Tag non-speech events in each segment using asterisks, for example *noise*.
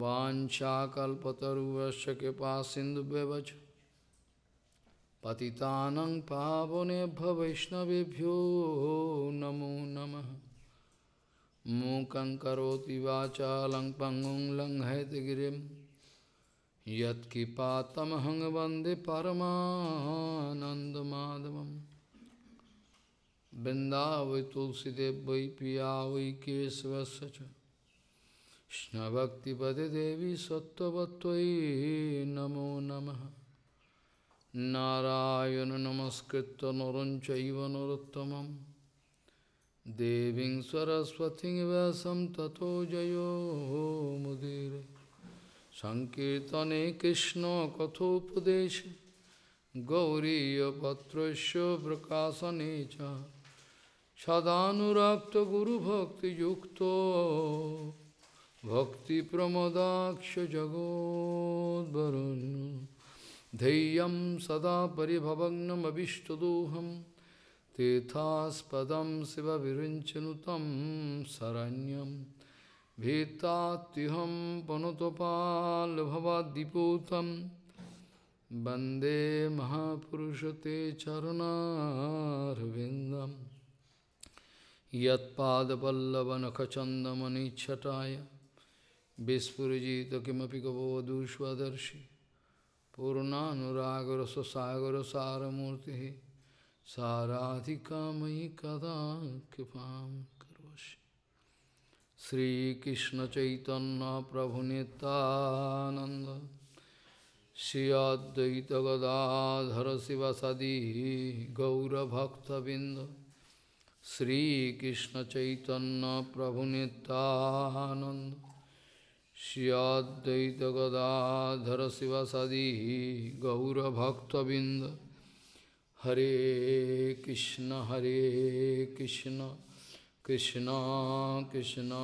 वाशाकुवश कृपा सिंधु पति पावनेभ्य वैष्णवभ्यो नमो नम मूक करोति वाचा लङ् पङ्गुं लङ्घयतगिरिं यत्किपातमहं वन्दे परमानन्दमाधवम् Vrindavi Tulsidev কৃষ্ণভক্তিপদে দেবী সত্যবত্তয়ী নমো নম নারায়ণ নমস্কৃত নরঞ্চৈব নরোত্তম দেবী সরস্বতী ব্যাসম তথো জয় মুদির সংকীর্তনে কৃষ্ণ কথোপদেশ গৌরীপত্র প্রকাশনে সদানুরক্ত গুরুভক্তিযুক্ত भक्तिप्रमदाक्षजगोद्वरुन् धैर्यं सदा परिभवग्नमभीष्टदोहं तेथास्पदं शिवविरुञ्चनुतं शरण्यं भीतात्युहं पनुतपाल्भवाद्दिपूतं वन्दे महापुरुषते चरुणार्विन्दं यत्पादपल्लवनखचन्दमनिच्छटाय Vispurjita kimapi gavodu swadarshi Purnanuragra sasagra saramurti Saradhika mayi kada kipam karoshi Sri Krishna Chaitanya Prabhu Nityananda Sri Advaita Gadadhara Sivasadi Gaura Bhakta Binda Sri Krishna Chaitanya Prabhu Nityananda Shiv सदी गौरभक्तबिंद हरे कृष्ण हरे कृष्ण कृष्ण कृष्ण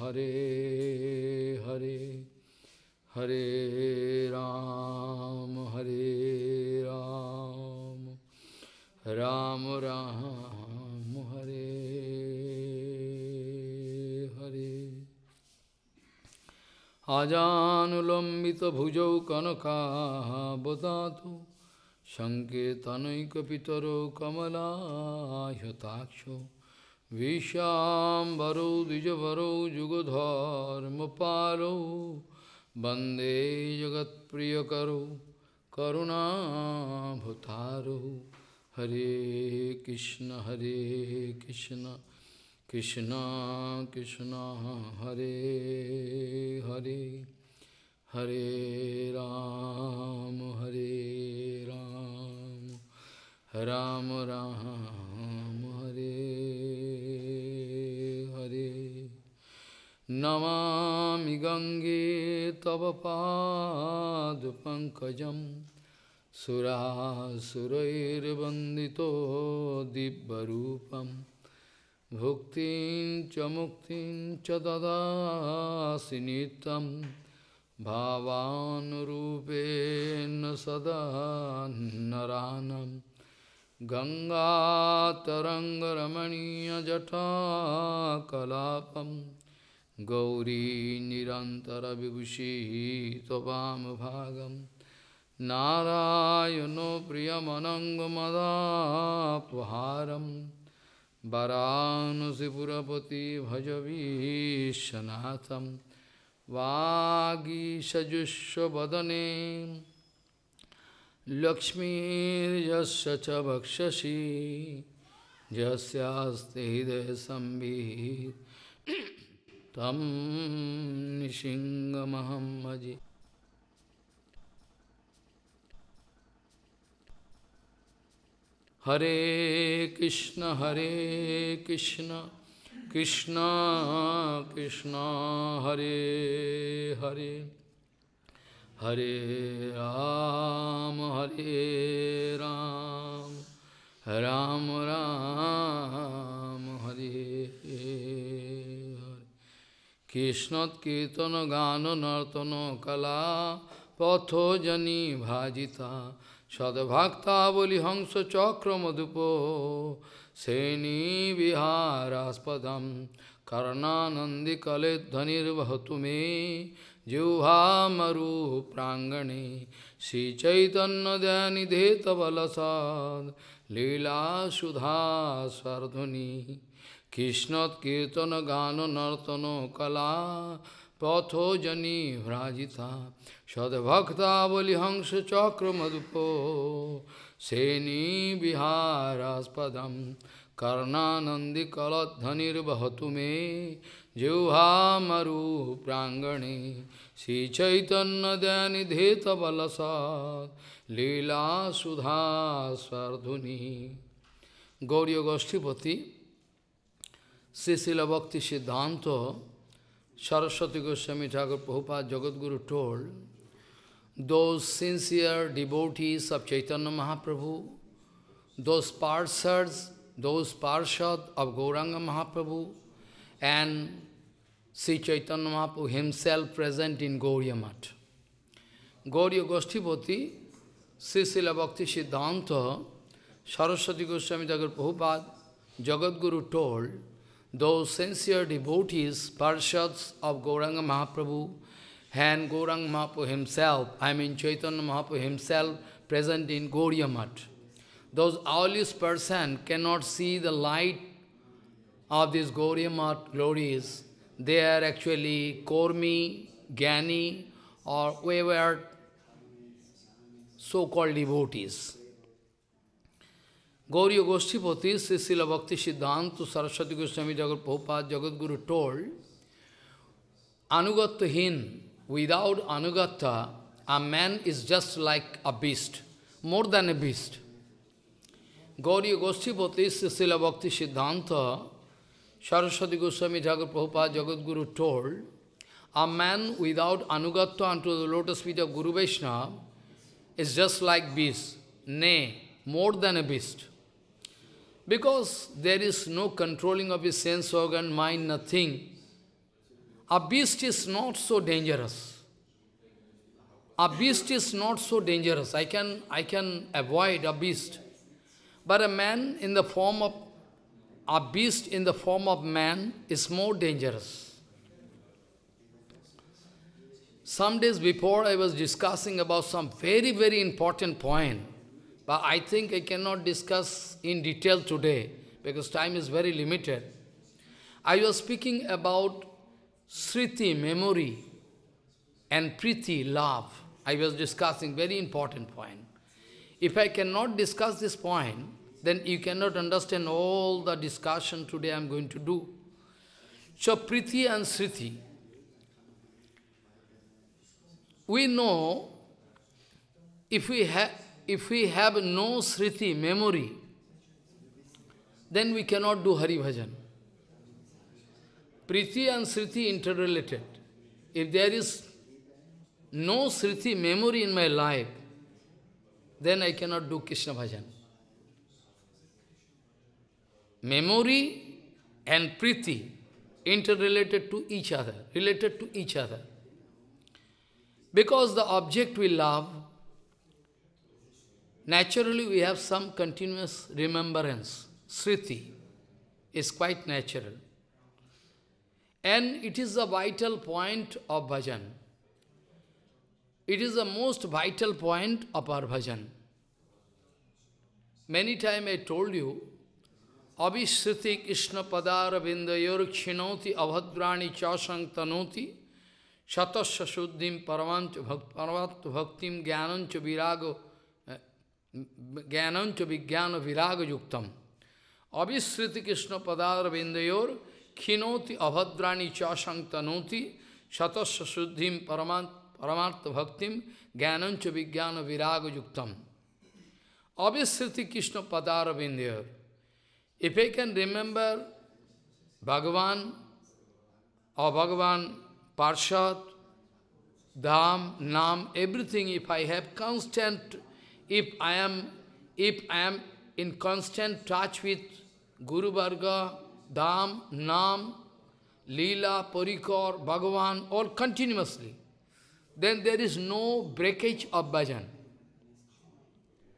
हरे हरे हरे राम हरे राम राम राम, राम हरे अजानुलम्बितभुजौ कनकाबदातु सङ्केतनैकपितरौ कमलायताक्षो विशाम्बरौ द्विजवरौ जुगधर्मपालौ वन्दे जगत्प्रियकरौ करुणाभुतारौ हरे कृष्ण हरे Krishna Krishna Krishna Hare Hare Hare Ram Hare Ram Ram Ram Hare Hare Namami Gange Tavapad Pankajam Surah Surair Bandito Dibbarupam Bhuktin cha muktin cha dadasi nitam bhavanurupena sada naranam Ganga tarangaramaniya jata kalapam Gauri nirantara vibhushi tobam bhagam Narayano priyamanangam adapaharam Varanasipurapati bhajavishanatham Vagi sajusha badane Lakshmi jasya bhakshasi Jasyaste hide sambhi Tam nishinga mahamaji हरे कृष्ण हरे कृष्ण कृष्ण कृष्ण हरे हरे हरे राम हरे राम राम राम हरे हरे कृष्ण कीर्तन गान नर्तन कला पथोजनी भाजिता Sadbhakta Hamsa Chakra Madhupo Seni Viharaspadam Karananandi Kale Dhanirvahatume Juhamaru Prangane Sri Chaitanya Dhyanidheta Balasad Leela Sudha Sardhuni Krishnat Kirtana Gana Nartano Kala পথো জনি ভ্রাজিতা সদ্ভক্তাবলিহংস চক্রমধুপ সেনী বিহারাস্পদম কর্ণানন্দী কলধ্বনির্বহতু মে জিহ্বামরু প্রাঙ্গণে শ্রীচৈতন্যদয়নিধেতবলসৎ লীলা সুধা স্বর্ধুনি গৌরী গোষ্ঠীপতি শ্রী শিলভক্তি সিদ্ধান্ত Saraswati Goswami Thakur Prabhupada Jagadguru told, those sincere devotees of Chaitanya Mahaprabhu, those parshas, those parshad of Gauranga Mahaprabhu, and Sri Chaitanya Mahaprabhu himself present in Gauriya Math. Gauriya Goshtipati, Sri Sila Bhakti Siddhanta, Saraswati Goswami Thakur Prabhupada, Jagadguru told, those sincere devotees, Parshads of Gauranga Mahaprabhu, and Gauranga Mahaprabhu himself, I mean Chaitanya Mahaprabhu himself, present in Gauriya Those hourless person cannot see the light of these Gauriya glories. They are actually Kormi, Gani, or wayward so-called devotees. Gauriya Goshtipati, Sisila Bhakti Siddhanta Saraswati Goswami Jagat Prabhupada Guru told, Anugattahin, without Anugatta, a man is just like a beast, more than a beast. Gauriya Goshtipati, Sisila Bhakti Siddhanta Saraswati Goswami Jagat Prabhupada Guru told, a man without Anugatta unto the lotus feet of Guru Vaishnava is just like beast, nay, more than a beast. Because there is no controlling of his sense organ, mind, nothing. A beast is not so dangerous. A beast is not so dangerous. I can, I can avoid a beast. But a man in the form of, a beast in the form of man is more dangerous. Some days before I was discussing about some very, very important point but I think I cannot discuss in detail today because time is very limited. I was speaking about Sriti, memory, and Priti, love. I was discussing very important point. If I cannot discuss this point, then you cannot understand all the discussion today I'm going to do. So Priti and Sriti, we know if we have if we have no sriti, memory, then we cannot do Hari Bhajan. Priti and Sriti interrelated. If there is no Sriti memory in my life, then I cannot do Krishna Bhajan. Memory and Priti interrelated to each other, related to each other. Because the object we love Naturally, we have some continuous remembrance. Sriti is quite natural. And it is a vital point of bhajan. It is the most vital point of our bhajan. Many times I told you, Abhishriti Krishna Padaravinda Kshinoti Avhadrani Chasang Tanoti Shatasya Shuddhim Paramantu Bhaktim Gyanancha Chubirago. Gyananca vijnana viraga yuktam. Abhisriti Krishna padara vindayor khinoti abhadrani chasangtanoti shatasya suddhim paramartha bhaktim gyananca vijnana viraga yuktam. Abhisriti Krishna padara vindayor. If I can remember Bhagavan or Bhagavan Parshat, Dam Nam, everything, if I have constant if I am, if I am in constant touch with Guru Varga, Dham, Nam, Leela, Purikar, Bhagavan, all continuously, then there is no breakage of bhajan.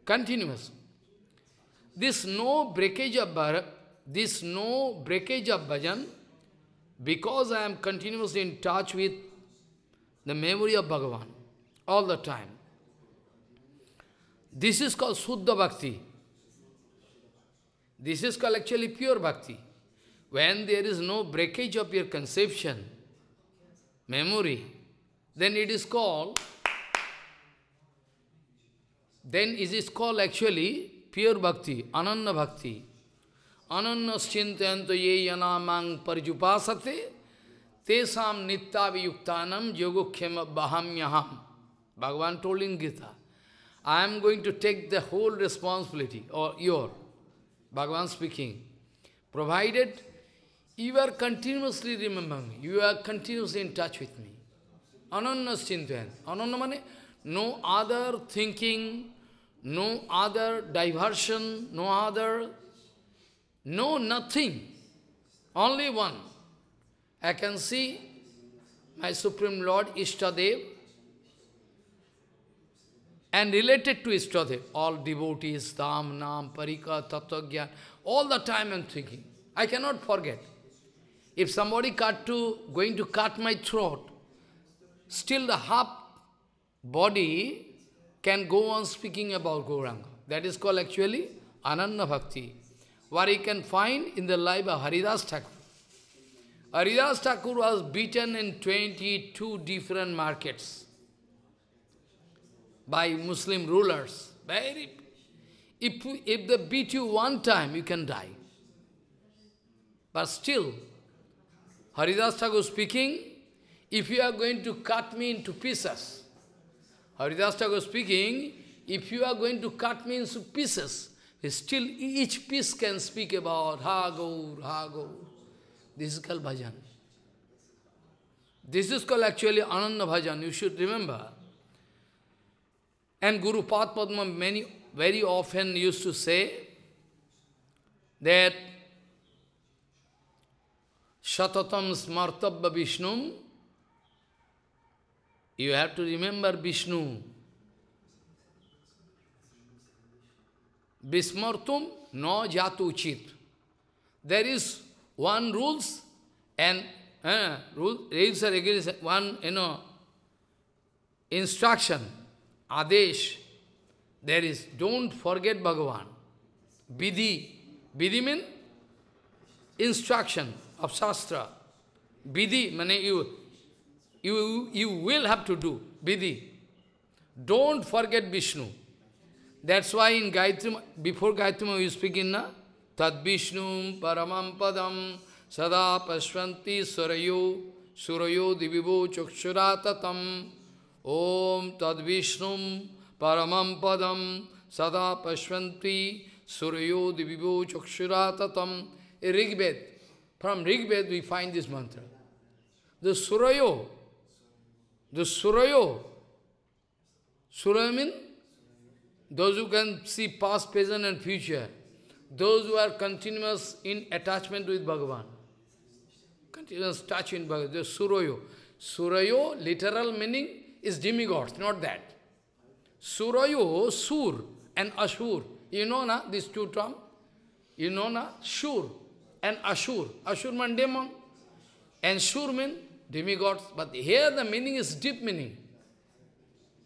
Continuous. This no breakage of bhajan, this no breakage of bhajan, because I am continuously in touch with the memory of Bhagavan all the time. This is called Suddha Bhakti. This is called actually pure Bhakti. When there is no breakage of your conception, memory, then it is called, then it is called actually pure Bhakti, Ananda Bhakti. Ananya Shintayanto Ye Yanamang Parjupasate Tesam Nitta Viyuktanam Yogokhema Baham Yaham. Bhagavan told in Gita. I am going to take the whole responsibility, or your, Bhagavan speaking, provided you are continuously remembering, you are continuously in touch with me. Ananya Chintayan. Ananya means no other thinking, no other diversion, no other, no nothing, only one. I can see my Supreme Lord Ishtadev and related to Ishtadeva. All devotees, Dham, Nam, Parika, Tattvagyan, all the time I'm thinking. I cannot forget. If somebody cut to, going to cut my throat, still the half body can go on speaking about Gauranga. That is called actually Ananda Bhakti, what you can find in the life of Haridas Thakur. Haridas Thakur was beaten in 22 different markets by Muslim rulers. Very, if, if they beat you one time, you can die. But still, Haridas Thakur speaking, if you are going to cut me into pieces, Haridas Thakur speaking, if you are going to cut me into pieces, still each piece can speak about Ha Gaur, This is called bhajan. This is called actually Ananda Bhajan, you should remember. And Guru Padma many very often used to say that Shatatam Smartabha Vishnum. You have to remember Vishnu. Bismartum no jatuchit. There is one rules and uh, rules are against one, you know, instruction. Adesh, there is, don't forget Bhagavan. Vidhi, Vidhi means instruction of Shastra. Vidhi, meaning you, you, you will have to do, Vidhi. Don't forget Vishnu. That's why in Gayatri, before Gayatri we speak in na, Tad Vishnu Paramam Padam Sada Pashvanti Surayo Surayo Divivo Chakshuratatam Om Tad Vishnum Paramam Padam Sada Pashvanti Suryo Divivo Chakshuratatam Rigved. From Rigved we find this mantra. The Surayo, the Surayo, Suraya means those who can see past, present and future, those who are continuous in attachment with Bhagavan, continuous touch in Bhagavan, the Surayo. Surayo, literal meaning, is demigods, not that. Surayo, Sur and Ashur. You know na, these two terms? You know na, Shur and Ashur. Ashur means demon and Shur means demigods. But here the meaning is deep meaning.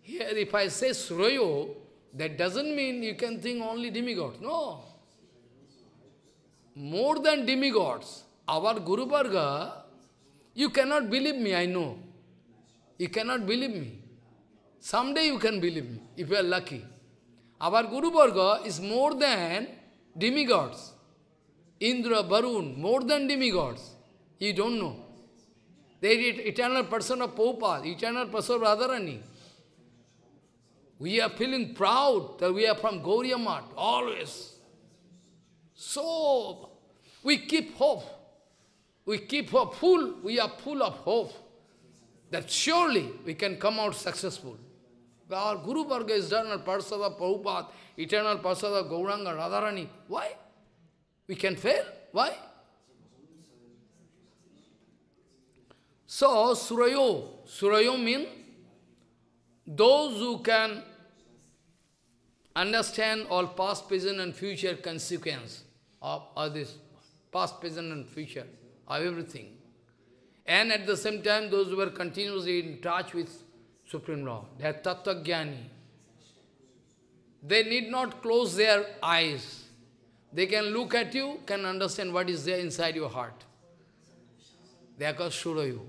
Here if I say Surayo, that doesn't mean you can think only demigods. No. More than demigods, our Guru Bhargava, you cannot believe me, I know. You cannot believe me. Someday you can believe me, if you are lucky. Our Guru Varga is more than demigods. Indra, Varun, more than demigods. You don't know. They are eternal person of Prabhupada, eternal person of Radharani. We are feeling proud that we are from Gauriya always. So, we keep hope. We keep hope full. We are full of hope that surely we can come out successful. Our Guru Varga is eternal Parsada Prabhupada, eternal Parsada Gauranga Radharani. Why? We can fail? Why? So, Surayo, Surayo means those who can understand all past, present and future consequence of, all this past, present and future, of everything. And at the same time, those who were continuously in touch with Supreme Lord, they are Tattvajnani. They need not close their eyes. They can look at you, can understand what is there inside your heart. They are called Shurayu.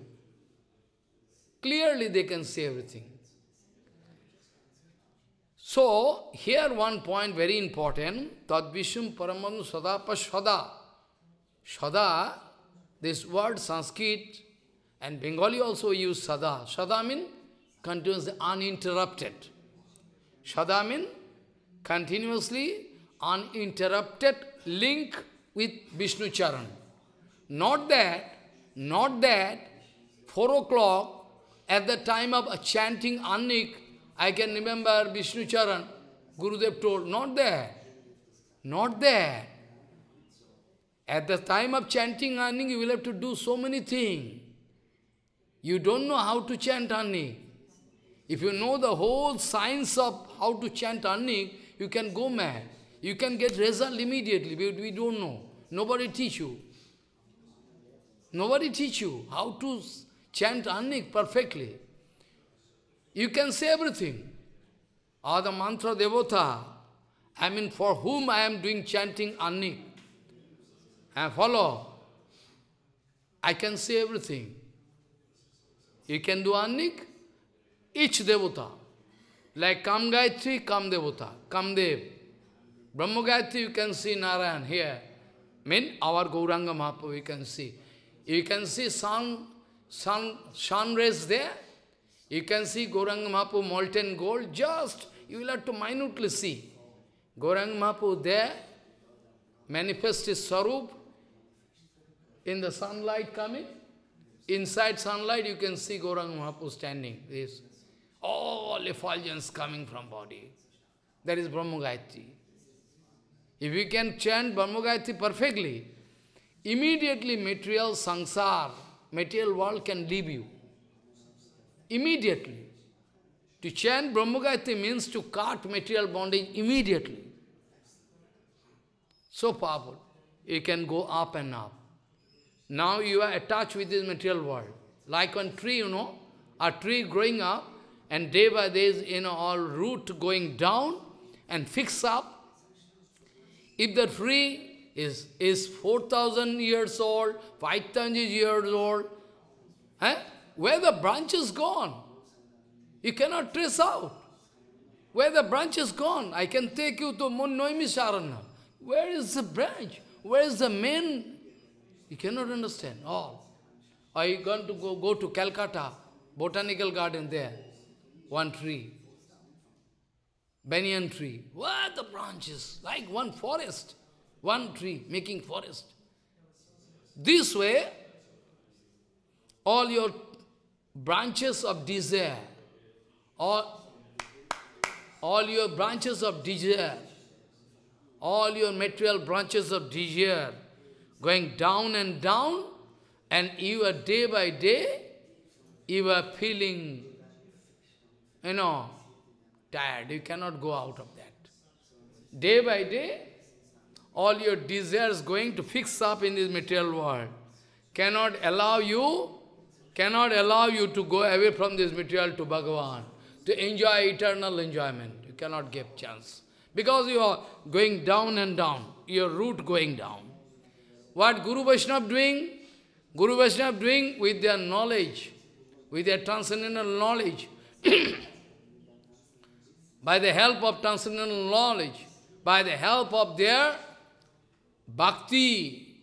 Clearly they can see everything. So, here one point very important, Tadvishum Paramanu Sada Sada, this word Sanskrit, and Bengali also use sada. Sada means continuously uninterrupted. Sada means continuously uninterrupted link with Vishnu Charan. Not that, not that, 4 o'clock at the time of chanting Annik, I can remember Vishnu Charan, Gurudev told, not that, not that. At the time of chanting Annik, you will have to do so many things. You don't know how to chant Annik. If you know the whole science of how to chant Annik, you can go mad. You can get result immediately, but we don't know. Nobody teach you. Nobody teach you how to chant Annik perfectly. You can say everything. All the mantra devota, I mean for whom I am doing chanting Annik. And follow. I can say everything. You can do Anik? each devata. Like Kam Gayatri, Kam Devata, Kam Dev. Brahma Gayatri, you can see Narayan here. Mean our Gauranga Mahaprabhu, you can see. You can see sun, sun, sun rays there. You can see Gauranga Mahaprabhu molten gold. Just, you will have to minutely see. Gauranga Mahaprabhu there manifest his sarup in the sunlight coming. Inside sunlight you can see Gauranga Mahaprabhu standing, this. All effulgence coming from body. That is Brahma Gayatri. If you can chant Brahma Gayatri perfectly, immediately material sansar, material world can leave you. Immediately. To chant Brahma Gayatri means to cut material bondage immediately. So powerful. You can go up and up. Now you are attached with this material world. Like a tree, you know, a tree growing up, and day by day, you know, all root going down and fix up. If the tree is, is 4,000 years old, 5,000 years old, eh? where the branch is gone, you cannot trace out. Where the branch is gone, I can take you to Mon Noemi Sharana. Where is the branch? Where is the main you cannot understand all. are you going to go, go to Calcutta, botanical garden there, one tree, banyan tree. What the branches, like one forest, one tree making forest. This way, all your branches of desire, all, all your branches of desire, all your material branches of desire, going down and down, and you are day by day, you are feeling, you know, tired. You cannot go out of that. Day by day, all your desires going to fix up in this material world. Cannot allow you, cannot allow you to go away from this material to Bhagavan, to enjoy eternal enjoyment. You cannot give chance. Because you are going down and down, your root going down. What Guru Vaishnava doing? Guru Vaishnava doing with their knowledge, with their transcendental knowledge. *coughs* by the help of transcendental knowledge, by the help of their bhakti,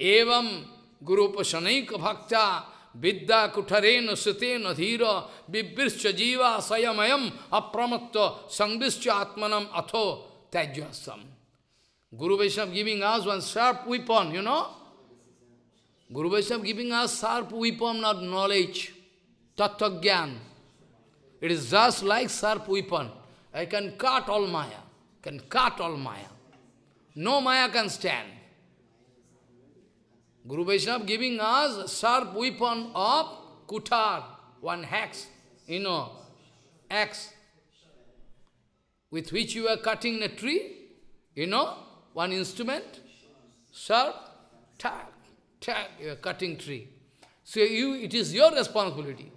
evam guru pasanaika bhakta, vidya kutarena sutena dhira, vibrischa jiva sayamayam apramatta sangvischa atmanam atho tajyasam. Guru Vaishnava giving us one sharp weapon, you know? Guru Vaishnava giving us sharp weapon of knowledge, tattva It is just like sharp weapon. I can cut all Maya, can cut all Maya. No Maya can stand. Guru Vaishnava giving us sharp weapon of kutar, one axe, you know, axe, with which you are cutting a tree, you know, one instrument, sharp, tack, tack, a cutting tree. So you, it is your responsibility.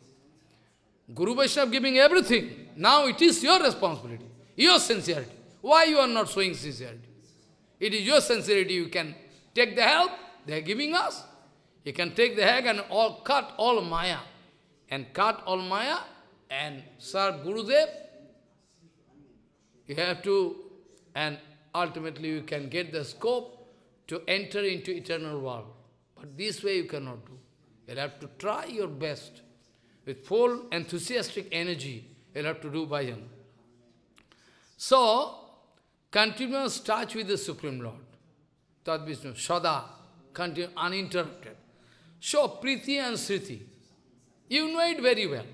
Guru Vaishnava giving everything. Now it is your responsibility, your sincerity. Why you are not showing sincerity? It is your sincerity. You can take the help they are giving us. You can take the help and all cut all Maya. And cut all Maya and serve Gurudev. You have to, and ultimately you can get the scope to enter into eternal world. But this way you cannot do. You'll have to try your best. With full enthusiastic energy, you'll have to do bhajan. So, continuous touch with the Supreme Lord. Tad Vishnu, Sada, continue uninterrupted. So, Priti and Sriti, you know it very well.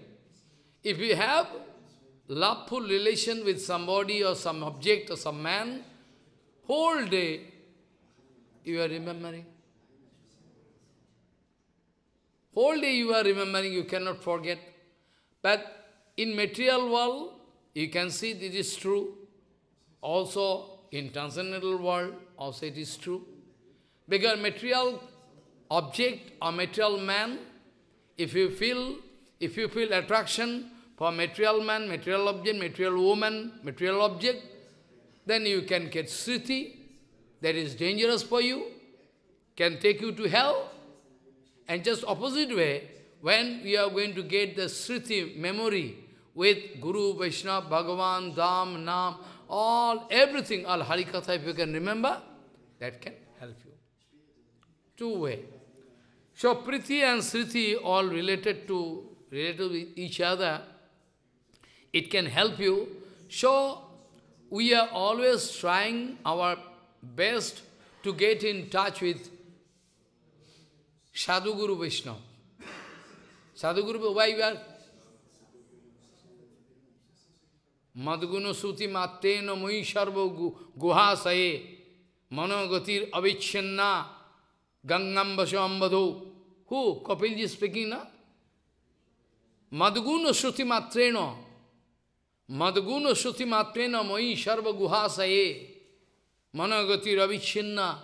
If you have loveful relation with somebody or some object or some man, Whole day you are remembering. Whole day you are remembering, you cannot forget. But in material world, you can see this is true. Also, in transcendental world, also it is true. Because material object or material man, if you feel, if you feel attraction for material man, material object, material woman, material object, then you can get sriti, that is dangerous for you, can take you to hell. And just opposite way, when we are going to get the sriti, memory, with Guru, Vaishnava, Bhagavan, Dham, Nam, all, everything, all Harikatha, if you can remember, that can help you. Two way. So Priti and Sriti, all related to, related with each other, it can help you. So we are always trying our best to get in touch with Sadhguru Vishnu. Sadhguru, why you are? Madguna Suti Matena Mui Sarva Guha Saye Manogatir Avichanna Gangam Vasambadho. Who? Kapilji speaking, na? Madguna Suti Madguna Shuti Matrena Moi Sharva Guhasaye Managati Ravichhinna.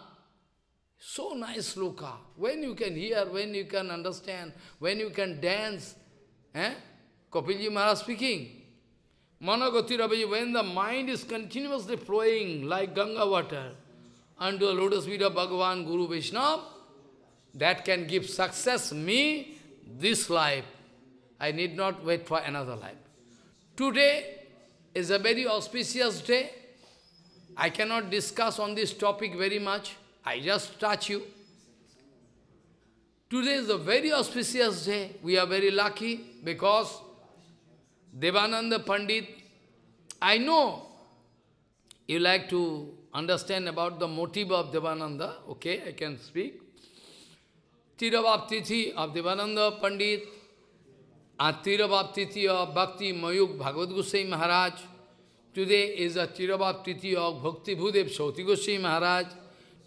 So nice sloka. When you can hear, when you can understand, when you can dance. Eh? Kapilji Maharaj speaking. Managati Ravi, when the mind is continuously flowing like Ganga water unto the lotus feet of Bhagavan Guru Vishnu, that can give success me this life. I need not wait for another life. Today, is a very auspicious day. I cannot discuss on this topic very much. I just touch you. Today is a very auspicious day. We are very lucky because Devananda Pandit, I know you like to understand about the motive of Devananda. Okay, I can speak. Tirabhaptithi of Devananda Pandit Atirabhaptiti of Bhakti Mayuk Bhagavad Gosai Maharaj. Today is Atirabhaptiti Bhakti Bhudev Sauti Gosai Maharaj.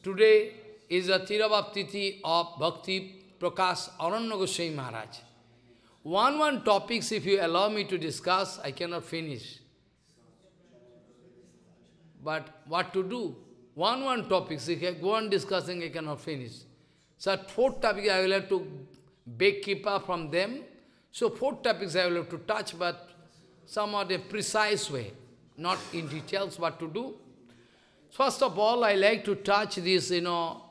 Today is Atirabhaptiti of Bhakti Prakash Aranya Gosai Maharaj. One one topics if you allow me to discuss, I cannot finish. But what to do? One one topics, if I go on discussing, I cannot finish. So four topics I will have to beg keeper from them so four topics I will have to touch, but somewhat a precise way, not in details what to do. First of all, I like to touch this, you know,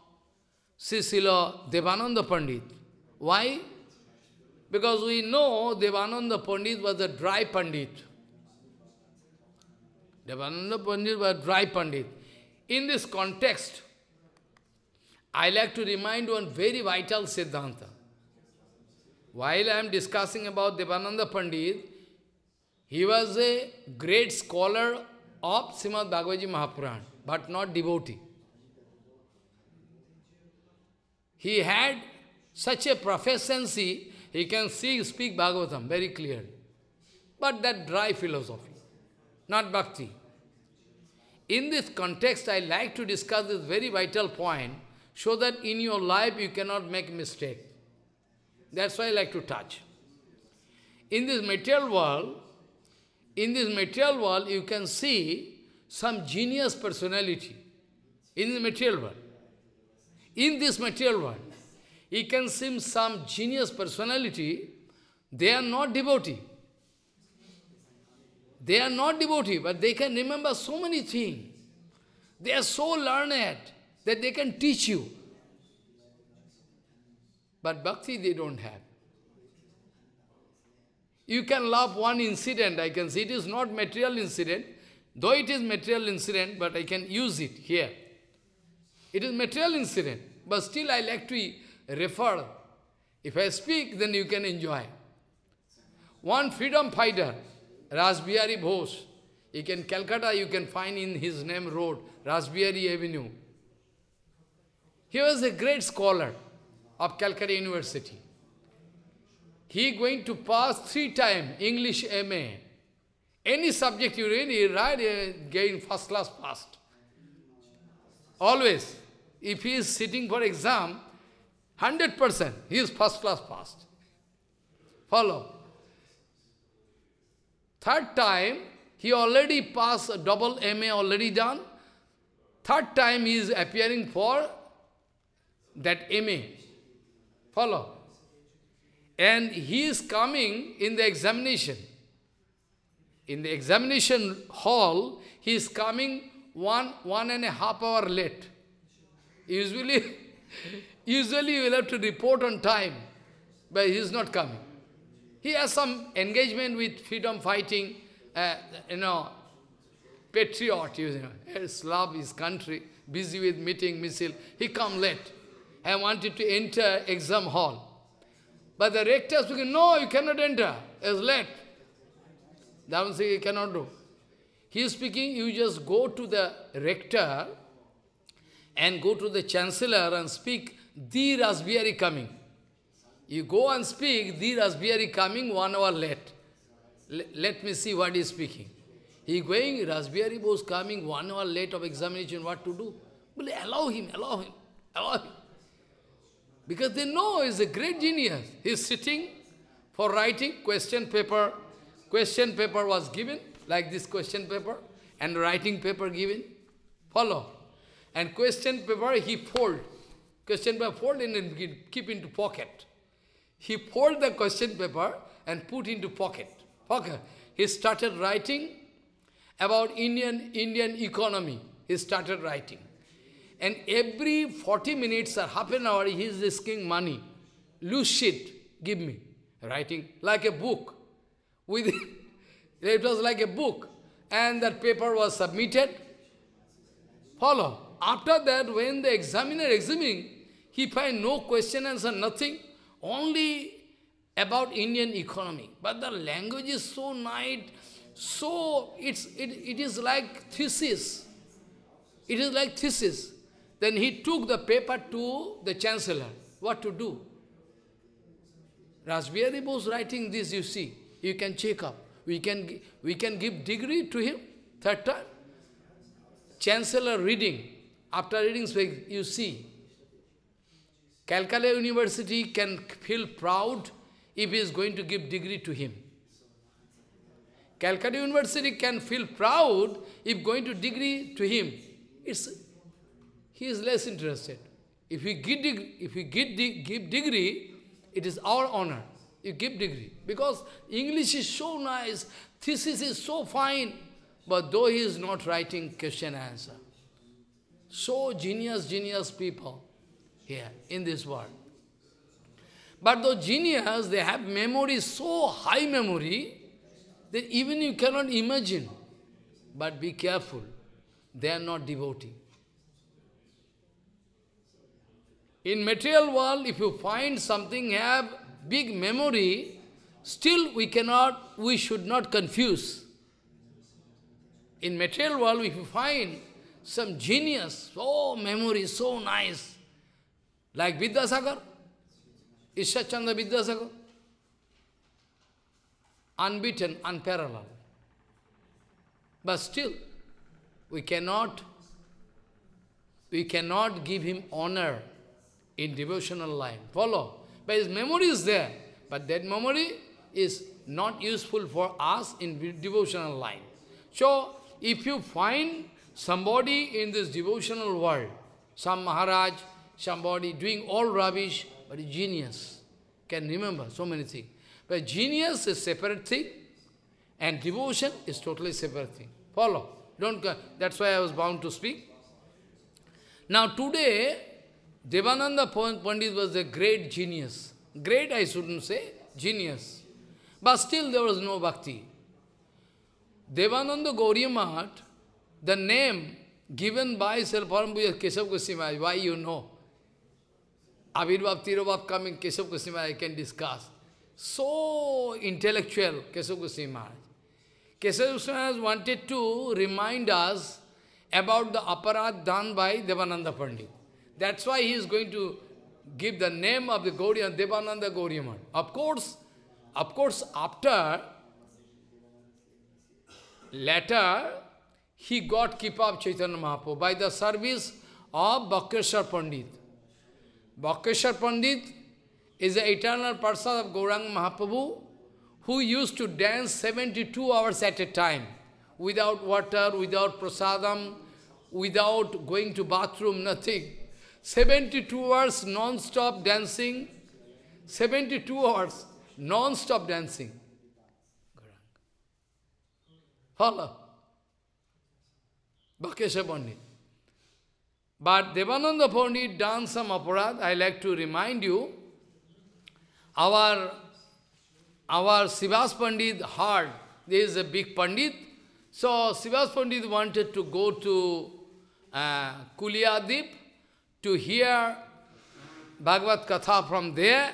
Sisila Devananda Pandit. Why? Because we know Devananda Pandit was a dry Pandit. Devananda Pandit was a dry Pandit. In this context, I like to remind one very vital Siddhanta. While I am discussing about Devananda Pandit, he was a great scholar of Srimad Bhagavad Mahapuran, but not devotee. He had such a proficiency, he can see, speak Bhagavatam very clearly. But that dry philosophy, not bhakti. In this context, I like to discuss this very vital point, so that in your life you cannot make mistake. That's why I like to touch. In this material world, in this material world, you can see some genius personality. In the material world. In this material world, you can see some genius personality. They are not devotee. They are not devotee, but they can remember so many things. They are so learned that they can teach you. But bhakti they don't have. You can love one incident, I can see it is not material incident, though it is material incident, but I can use it here. It is material incident, but still I like to refer. If I speak, then you can enjoy. One freedom fighter, Rasbihari Bose, you can Calcutta, you can find in his name road, Rasbihari Avenue. He was a great scholar of Calcutta University. He going to pass three time English MA. Any subject you read, he write, gain first class first. Always. If he is sitting for exam, 100% he is first class passed. Follow. Third time, he already passed double MA already done. Third time he is appearing for that MA. Follow. And he is coming in the examination. In the examination hall, he is coming one, one and a half hour late. Usually, *laughs* usually you will have to report on time, but he is not coming. He has some engagement with freedom fighting, uh, you know, patriot, you know, *laughs* Slav, his country, busy with meeting, missile. He come late. I wanted to enter exam hall. But the rector speaking, no, you cannot enter, it's late. That means you cannot do. He is speaking, you just go to the rector and go to the chancellor and speak, the Rasbihari coming. You go and speak, the Rasbihari coming one hour late. let me see what he is speaking. He going, Rasbihari was coming one hour late of examination, what to do? But allow him, allow him, allow him. Because they know he's a great genius. He's sitting for writing question paper. Question paper was given, like this question paper, and writing paper given. Follow. And question paper he fold. Question paper fold and keep into pocket. He fold the question paper and put into pocket. Pocket. He started writing about Indian Indian economy. He started writing. And every 40 minutes or half an hour, he is risking money. Loose shit, give me. Writing like a book. With *laughs* it was like a book. And that paper was submitted. Follow. After that, when the examiner examining, he find no question answer, nothing. Only about Indian economy. But the language is so nice, so it's, it, it is like thesis. It is like thesis. Then he took the paper to the chancellor. What to do? Rasbihari Bose writing this, you see. You can check up. We can, we can give degree to him. Third time. Chancellor reading. After reading, you see. Calcutta University can feel proud if he is going to give degree to him. Calcutta University can feel proud if going to degree to him. It's he is less interested. If we give, if we give, give degree, it is our honor. You give degree. Because English is so nice, thesis is so fine, but though he is not writing question answer. So genius, genius people here in this world. But those genius, they have memory, so high memory, that even you cannot imagine. But be careful, they are not devotee. In material world, if you find something, have big memory, still we cannot, we should not confuse. In material world, if you find some genius, so memory, so nice, like Vidyasagar, Ishachanda Vidyasagar, unbeaten, unparalleled. But still, we cannot, we cannot give him honor in devotional life. Follow. But his memory is there. But that memory is not useful for us in devotional life. So, if you find somebody in this devotional world, some Maharaj, somebody doing all rubbish, but genius, can remember so many things. But genius is separate thing, and devotion is totally separate thing. Follow. Don't. That's why I was bound to speak. Now today, Devananda Pandit was a great genius. Great, I shouldn't say, genius. But still there was no bhakti. Devananda Gauriya Mahat, the name given by Sri Parambuja Keshav Goswami, why you know? Abhirbhav, Tirobhav coming, Keshav Goswami, I can discuss. So intellectual, Keshav Goswami Maharaj. Keshav Goswami has wanted to remind us about the aparat done by Devananda Pandit. That's why he is going to give the name of the Gauriya, Devananda Gauriyaman. Of course, of course, after, later, he got keep up Chaitanya Mahaprabhu by the service of Bhakkeshwar Pandit. Bhakkeshwar Pandit is the eternal person of Gaurang Mahaprabhu who used to dance 72 hours at a time without water, without prasadam, without going to bathroom, nothing. 72 hours non-stop dancing, 72 hours non-stop dancing. Follow. Bhakesha Pandit. But Devananda Pandit danced some aparad. I like to remind you, our, our Sivas Pandit heard, there is a big Pandit. So Sivas Pandit wanted to go to uh, Kuliadip to hear Bhagavad Katha from there,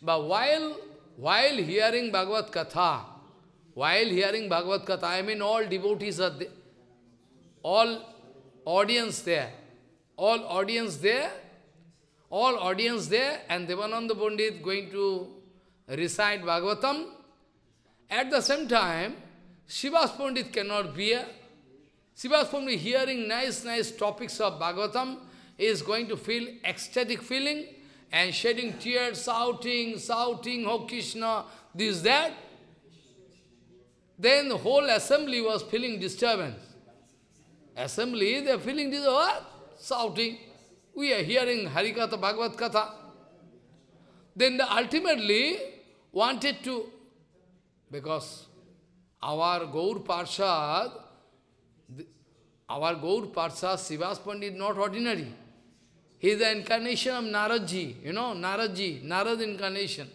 but while, while hearing Bhagavad Katha, while hearing Bhagavad Katha, I mean all devotees are there, all audience there, all audience there, all audience there, and Devananda Pandit going to recite Bhagavatam. At the same time, Shivas Pandit cannot be here. Shivas Pandit hearing nice, nice topics of Bhagavatam, he is going to feel ecstatic feeling and shedding tears, shouting, shouting, Oh Krishna, this, that. Then the whole assembly was feeling disturbance. Assembly, they are feeling this, what? Oh, shouting. We are hearing Harikatha, Bhagavad Katha. Then the ultimately wanted to, because our Gaur Parshad, our Gaur Parshad, Sivas Pandit, not ordinary. He is the incarnation of Naradji, you know, Naradji, Narad incarnation.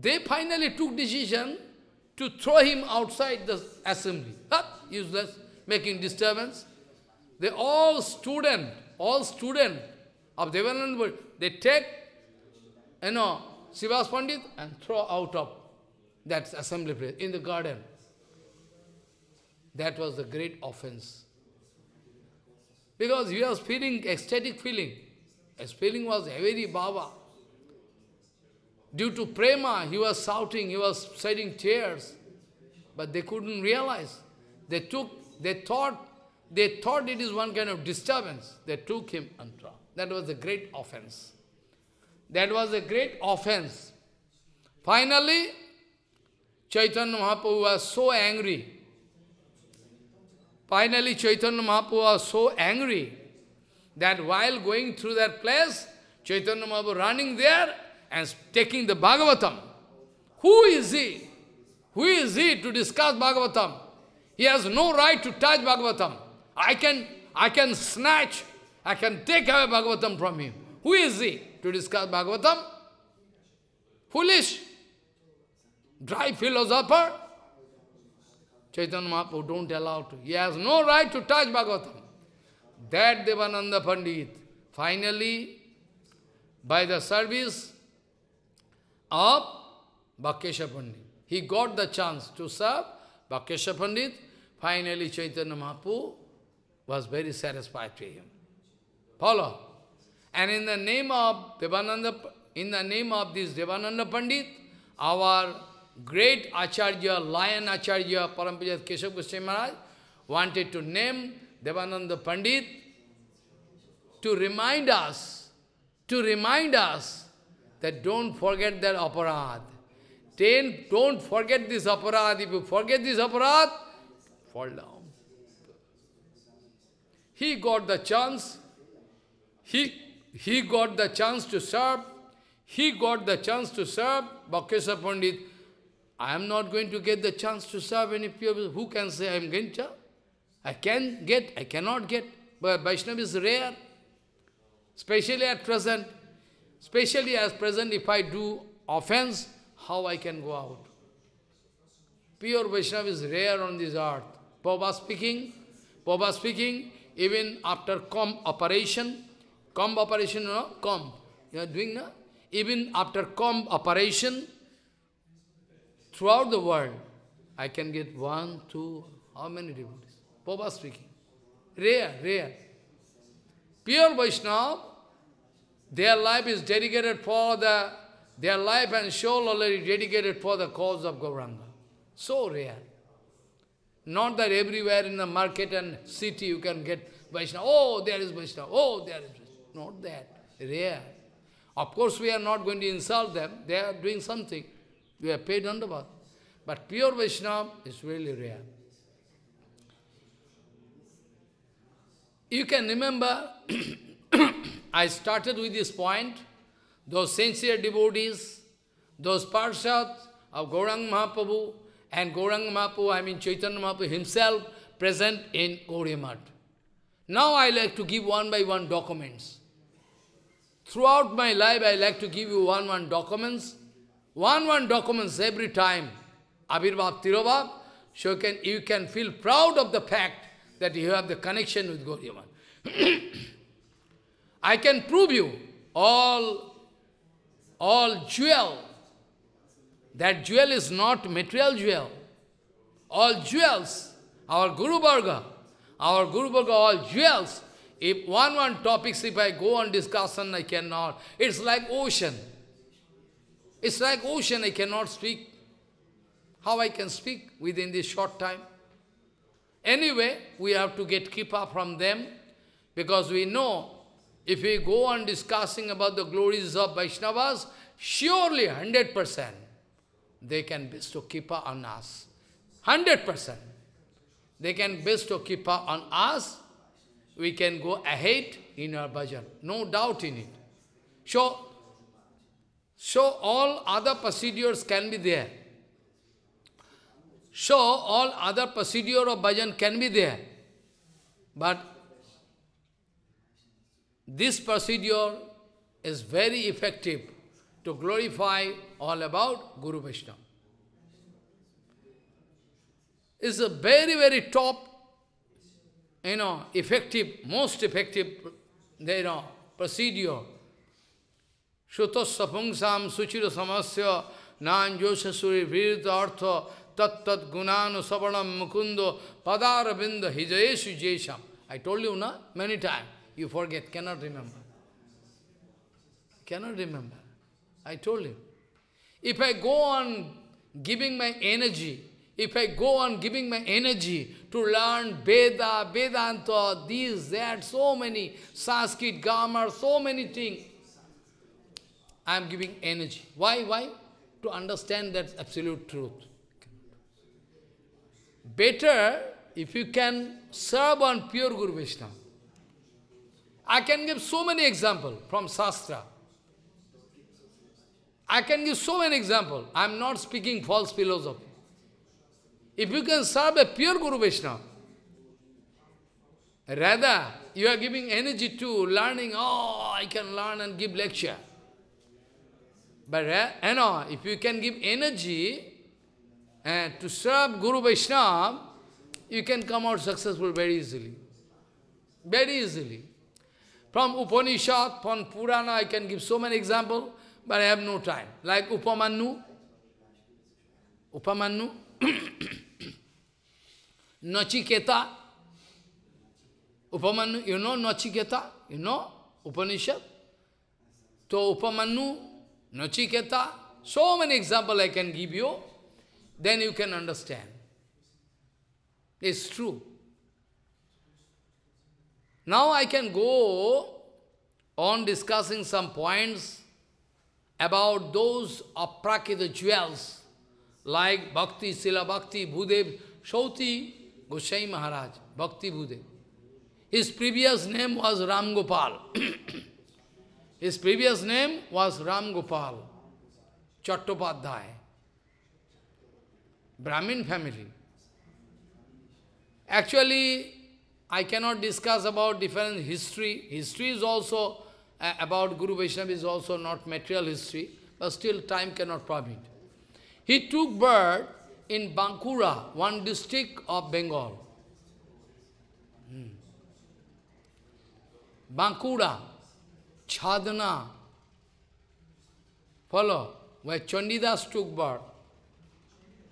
They finally took decision to throw him outside the assembly. Ah, useless, making disturbance. They all student, all student of Devanand, they take, you know, Sivas Pandit and throw out of that assembly place in the garden. That was the great offense. Because he was feeling ecstatic feeling. His feeling was very Baba. Due to prema, he was shouting, he was shedding tears. But they couldn't realize. They took, they thought, they thought it is one kind of disturbance. They took him antra. That was a great offense. That was a great offense. Finally, Chaitanya Mahaprabhu was so angry Finally, Chaitanya Mahaprabhu was so angry that while going through that place, Chaitanya Mahaprabhu running there and taking the Bhagavatam. Who is he? Who is he to discuss Bhagavatam? He has no right to touch Bhagavatam. I can, I can snatch, I can take away Bhagavatam from him. Who is he to discuss Bhagavatam? Foolish, dry philosopher, Chaitanya Mahaprabhu don't allow to. He has no right to touch Bhagavatam. That Devananda Pandit. Finally, by the service of Bhakesha Pandit, he got the chance to serve Bhakesha Pandit. Finally, Chaitanya Mahaprabhu was very satisfied with him. Follow. And in the name of Devananda, in the name of this Devananda Pandit, our great Acharya, lion Acharya, Parampajat Keshav Goswami Maharaj, wanted to name Devananda Pandit to remind us, to remind us that don't forget that aparad. Ten, don't forget this aparad. If you forget this aparad, fall down. He got the chance. He, he got the chance to serve. He got the chance to serve Bhakeshwar Pandit I am not going to get the chance to serve any pure Who can say I am going I can get, I cannot get. But Vaishnava is rare, especially at present. Especially at present, if I do offense, how I can go out? Pure Vaishnava is rare on this earth. Baba speaking, Baba speaking, even after comb operation, comb operation, no? Comb. You are doing, no? Even after comb operation, throughout the world, I can get one, two, how many devotees? Baba speaking. Rare, rare. Pure Vaishnava, their life is dedicated for the, their life and soul already dedicated for the cause of Gauranga. So rare. Not that everywhere in the market and city you can get Vaishnava. Oh, there is Vaishnava. Oh, there is Vaishnava. Not that. Rare. Of course, we are not going to insult them. They are doing something. We are paid on the Dandavad. But pure Vaishnava is really rare. You can remember, *coughs* I started with this point, those sincere devotees, those parshat of Gaurang Mahaprabhu, and Gaurang Mahaprabhu, I mean Chaitanya Mahaprabhu himself, present in Gauriamat. Now I like to give one by one documents. Throughout my life, I like to give you one one documents one one documents every time, Abhirbhav, Tirobhav, so you can, you can feel proud of the fact that you have the connection with Gauriyaman. *coughs* I can prove you all, all jewel, that jewel is not material jewel. All jewels, our Guru Bhargava, our Guru Bhargava, all jewels, if one one topics, if I go on discussion, I cannot. It's like ocean. It's like ocean, I cannot speak. How I can speak within this short time? Anyway, we have to get Kipa from them, because we know if we go on discussing about the glories of Vaishnavas, surely 100% they can bestow Kipa on us. 100%. They can bestow Kipa on us. We can go ahead in our bhajan. No doubt in it. So, so all other procedures can be there. So all other procedure of bhajan can be there. But this procedure is very effective to glorify all about Guru Vaishnava. It's a very, very top, you know, effective, most effective, you know, procedure Sutosapungsam suchiro samasya nan yoshasuri virta artha tat tat gunanu sabanam mukundo padarabinda hijayesu jesham. I told you, na? Many times. You forget, cannot remember. Cannot remember. I told you. If I go on giving my energy, if I go on giving my energy to learn Veda, Vedanta, these, that, so many, Sanskrit, grammar, so many things, I am giving energy. Why? Why? To understand that absolute truth. Better if you can serve on pure Guru Vaishnava. I can give so many examples from Shastra. I can give so many examples. I am not speaking false philosophy. If you can serve a pure Guru Vaishnava, rather you are giving energy to learning, oh, I can learn and give lecture. But you uh, know, if you can give energy uh, to serve Guru Vaishnava, you can come out successful very easily. Very easily. From Upanishad, from Purana, I can give so many examples, but I have no time. Like Upamanyu. Upamanyu. *coughs* Nachiketa. Upamanyu, you know Nachiketa? You know? Upanishad? So Upamanyu Nachiketa, so many example I can give you, then you can understand. It's true. Now I can go on discussing some points about those aprakita jewels like Bhakti, Sila Bhakti, Bhudev, Shauti, Gosai Maharaj, Bhakti Bhudev. His previous name was Ram Gopal. *clears throat* His previous name was Ram Gopal Chattopadhyay. Brahmin family. Actually, I cannot discuss about different history. History is also, uh, about Guru Vaishnava is also not material history, but still time cannot permit. He took birth in Bankura, one district of Bengal. Hmm. Bankura, Chadna. Follow? Where Chandidas took birth.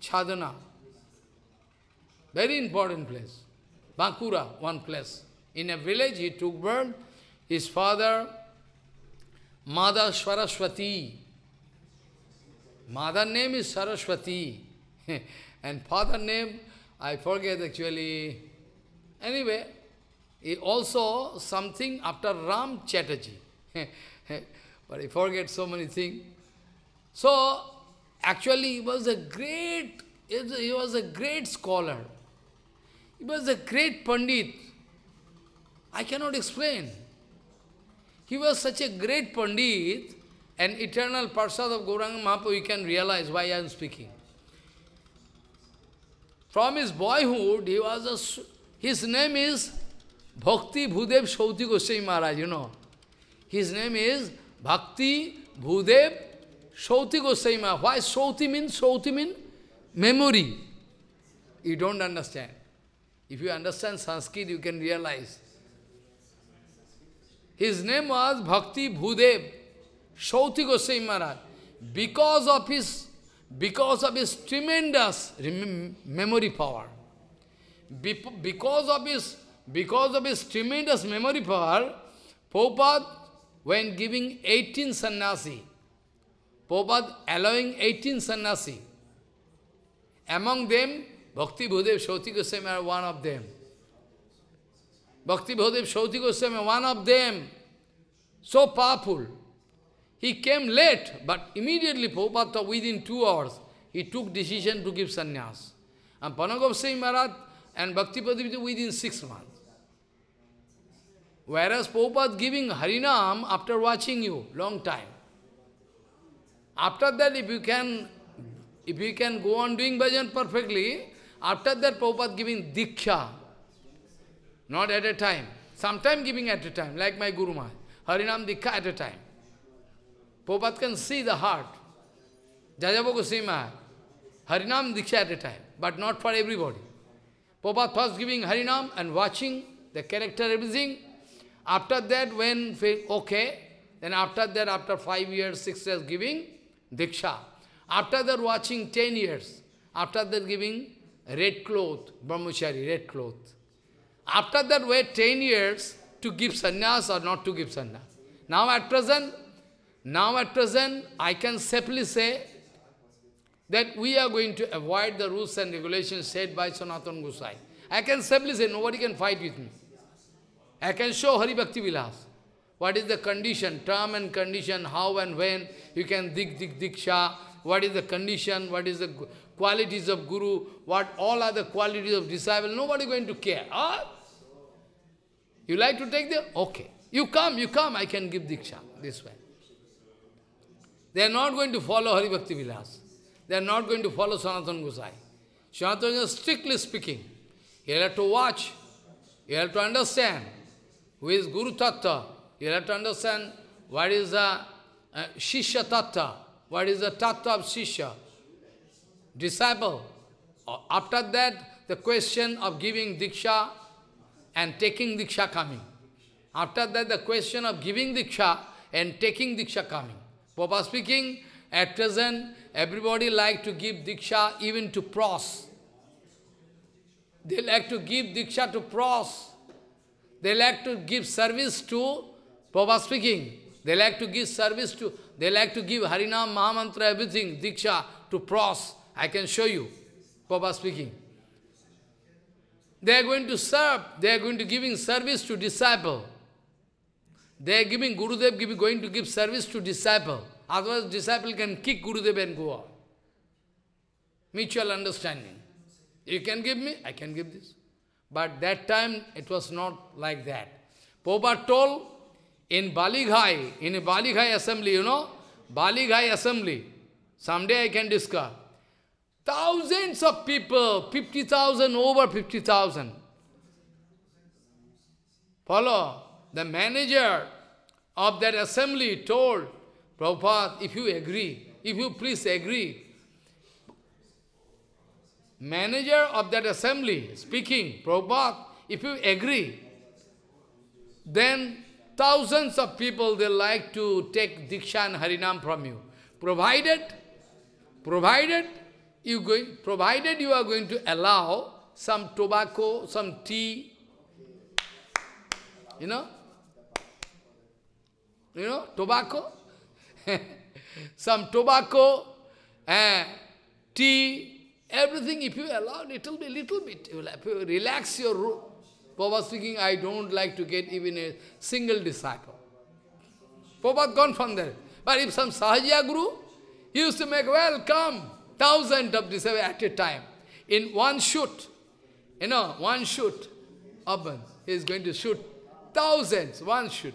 Chadna. Very important place. Bankura, one place. In a village he took birth. His father, mother Swaraswati. Mother name is Saraswati. *laughs* and father name, I forget actually. Anyway, he also something after Ram Chatterjee. *laughs* but he forgets so many things. So, actually he was a great, he was a great scholar. He was a great Pandit. I cannot explain. He was such a great Pandit, an eternal Parsad of Gauranga Mahaprabhu, you can realize why I am speaking. From his boyhood, he was a, his name is Bhakti Bhudev Shauti Goswami Maharaj, you know. His name is Bhakti Bhudev Shauti Goswami. Why Shauti means? Shauti means memory. You don't understand. If you understand Sanskrit, you can realize. His name was Bhakti Bhudev Shauti Goswami Maharaj. Because of his because of his tremendous memory power, because of his because of his tremendous memory power, Prabhupada when giving 18 sannyasi, Prabhupada allowing 18 sannyasi. Among them, Bhakti Bhudev Shoti Goswami are one of them. Bhakti Bhudev Shoti Goswami, one of them, so powerful. He came late, but immediately Prabhupada, within two hours, he took decision to give sannyas. And Panagov Singh Maharaj and Bhakti Bhudev within six months. Whereas Prabhupada giving Harinam after watching you, long time. After that, if you can, if you can go on doing bhajan perfectly, after that Prabhupada giving Diksha, not at a time. Sometime giving at a time, like my Guru Maharaj. Harinam Diksha at a time. Prabhupada can see the heart. Jajabha Goswami Harinam Diksha at a time, but not for everybody. Prabhupada first giving Harinam and watching the character, everything, after that, when okay, then after that, after five years, six years, giving Diksha. After that, watching ten years. After that, giving red cloth, brahmachari, red cloth. After that, wait 10 years to give sannyas or not to give sannyas. Now at present, now at present, I can safely say that we are going to avoid the rules and regulations said by Sanatana Gosai. I can simply say, nobody can fight with me. I can show Hari Bhakti Vilas. What is the condition, term and condition, how and when you can dik dik diksha, what is the condition, what is the qualities of Guru, what all are the qualities of disciple, nobody going to care. Huh? Ah? You like to take the? Okay. You come, you come, I can give diksha this way. They are not going to follow Hari Bhakti Vilas. They are not going to follow Sanatana Gosai. Sanatana strictly speaking. You have to watch. You have to understand who is Guru Tattva. You have to understand what is the uh, Shishya Tattva, what is the Tattva of Shishya, disciple. Uh, after that, the question of giving Diksha and taking Diksha coming. After that, the question of giving Diksha and taking Diksha coming. Papa speaking, at present, everybody like to give Diksha even to pros. They like to give Diksha to pros. They like to give service to Prabhupada speaking. They like to give service to, they like to give Harinam, Mahamantra, everything, Diksha, to pros. I can show you. Prabhupada speaking. They are going to serve, they are going to giving service to disciple. They are giving Gurudev giving, going to give service to disciple. Otherwise, disciple can kick Gurudev and go out. Mutual understanding. You can give me, I can give this. But that time it was not like that. Prabhupada told in Balighai, in a Balighai assembly, you know, Balighai assembly, someday I can discuss. Thousands of people, 50,000, over 50,000. Follow? The manager of that assembly told Prabhupada, if you agree, if you please agree, manager of that assembly speaking, Prabhupada, if you agree, then thousands of people, they like to take Diksha and Harinam from you. Provided, provided you going, provided you are going to allow some tobacco, some tea, you know, you know, tobacco, *laughs* some tobacco, and eh, tea, Everything, if you allow little bit, little bit, you will have to relax your room. Prabhupada speaking, I don't like to get even a single disciple. Prabhupada gone from there. But if some sahaja Guru, he used to make, welcome thousands of disciples at a time. In one shoot, you know, one shoot, open. he is going to shoot thousands, one shoot.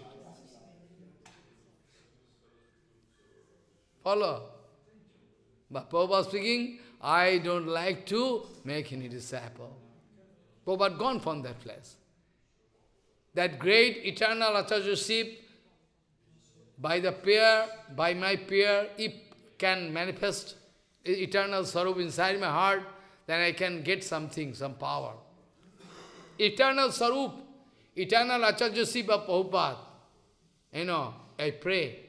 Follow. But Prabhupada speaking, I don't like to make any disciple. Prabhupada gone from that place. That great eternal Acharya by the peer, by my peer, if can manifest eternal Sarup inside my heart, then I can get something, some power. Eternal Sarup, eternal Acharya of Prabhupada, you know, I pray.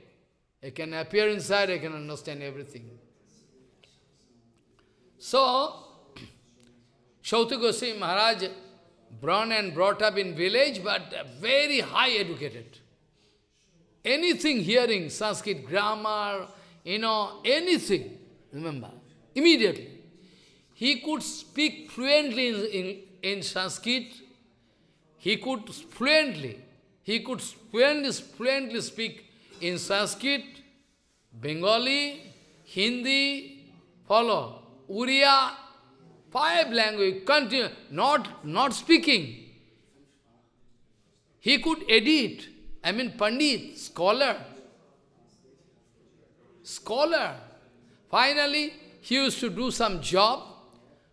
I can appear inside, I can understand everything. So, Shautu Goswami Maharaj born and brought up in village, but very high educated. Anything hearing, Sanskrit grammar, you know, anything, remember, immediately. He could speak fluently in, in, in Sanskrit. He could fluently, he could fluently, fluently speak in Sanskrit, Bengali, Hindi, follow. Uriya, five language, continue, not, not speaking. He could edit, I mean Pandit, scholar. Scholar. Finally, he used to do some job.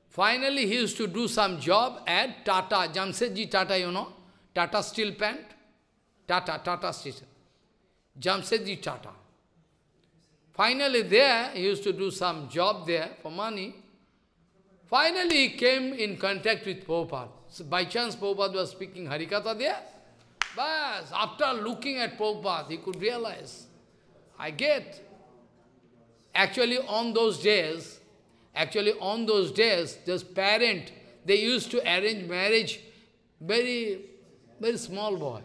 Finally, he used to do some job at Tata, Jamsetji Tata, you know, Tata Steel Plant. Tata, Tata Steel. Jamsetji Tata. Finally there, he used to do some job there for money. Finally he came in contact with Prabhupada. So by chance Prabhupada was speaking Harikatha there. But after looking at Prabhupada, he could realize, I get. Actually on those days, actually on those days, this parent, they used to arrange marriage very, very small boy.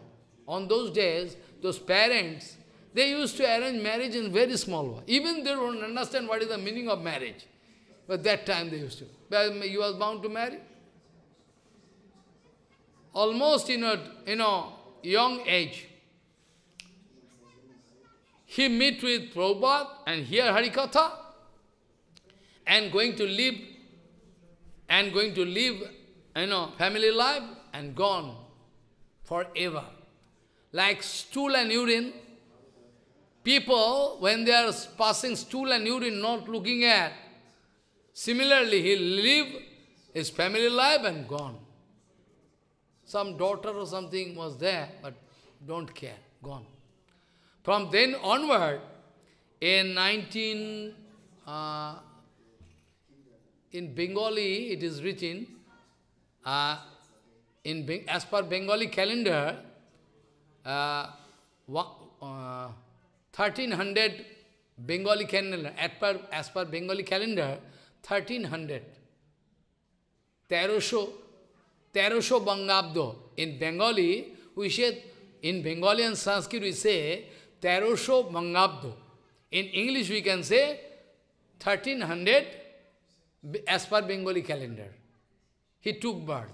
On those days, those parents, they used to arrange marriage in very small way. Even they don't understand what is the meaning of marriage. But that time they used to. But you was bound to marry. Almost in a you know young age, he meet with Prabhupada and hear Harikatha and going to live and going to live you know family life and gone forever. Like stool and urine, People, when they are passing stool and urine, not looking at, similarly, he live his family life and gone. Some daughter or something was there, but don't care, gone. From then onward, in 19, uh, in Bengali it is written, uh, in as per Bengali calendar, uh, uh, 1300 Bengali calendar, as per, as per Bengali calendar, 1300. Terosho, Terosho Bangabdo. In Bengali, we say, in Bengali and Sanskrit, we say, Terosho Bangabdo. In English, we can say, 1300 as per Bengali calendar. He took birth.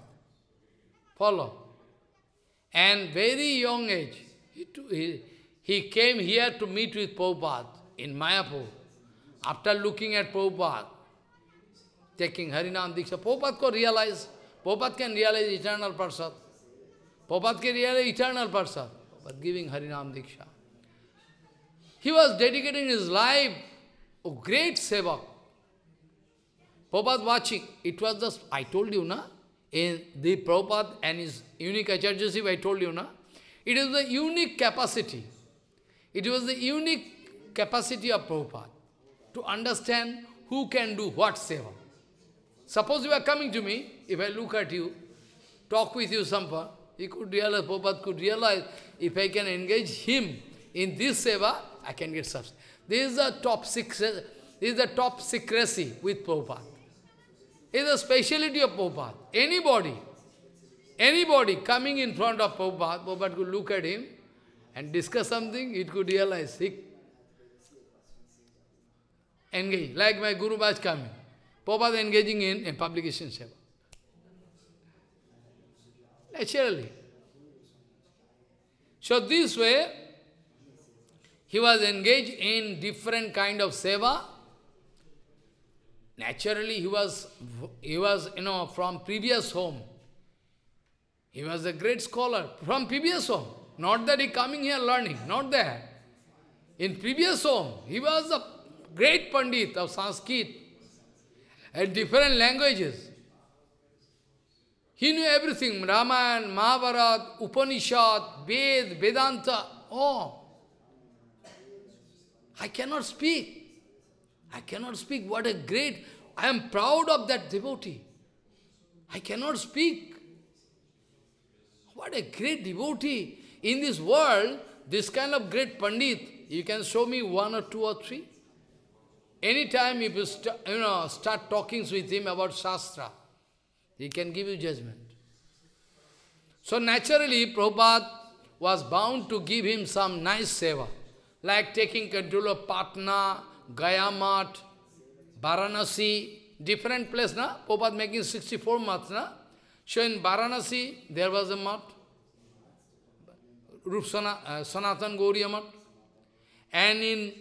Follow. And very young age, he, took, he he came here to meet with Prabhupada in Mayapur. After looking at Prabhupada, taking Harinam Diksha, Prabhupada can realize, Prabhupada can realize eternal person. Prabhupada can realize eternal person, but giving Harinam Diksha. He was dedicating his life a great seva. Prabhupada watching, it was just, I told you, na? In the Prabhupada and his unique Acharya I told you, na? It is the unique capacity. It was the unique capacity of Prabhupada to understand who can do what seva. Suppose you are coming to me, if I look at you, talk with you some he could realize, Prabhupada could realize, if I can engage him in this seva, I can get substance. This is the top secret. this is the top secrecy with Prabhupada. It is a speciality of Prabhupada. Anybody, anybody coming in front of Prabhupada, Prabhupada could look at him, and discuss something, it could realize, engage, like my Guru Bhaj coming. Prabhupada engaging in, a publication seva. Naturally. So this way, he was engaged in different kind of seva. Naturally, he was, he was, you know, from previous home. He was a great scholar from previous home. Not that he coming here learning, not that. In previous home, he was a great Pandit of Sanskrit and different languages. He knew everything, Ramayana, Mahabharat, Upanishad, Ved, Vedanta, oh. I cannot speak. I cannot speak. What a great, I am proud of that devotee. I cannot speak. What a great devotee. In this world, this kind of great Pandit, you can show me one or two or three. Anytime if you, you know, start talking with him about Shastra, he can give you judgment. So naturally, Prabhupada was bound to give him some nice seva, like taking control of Patna, Gaya Mat, Varanasi, different place, na? Prabhupada making 64 mats, na? So in Varanasi, there was a mat. Rup uh, Sanatan Gauriya And in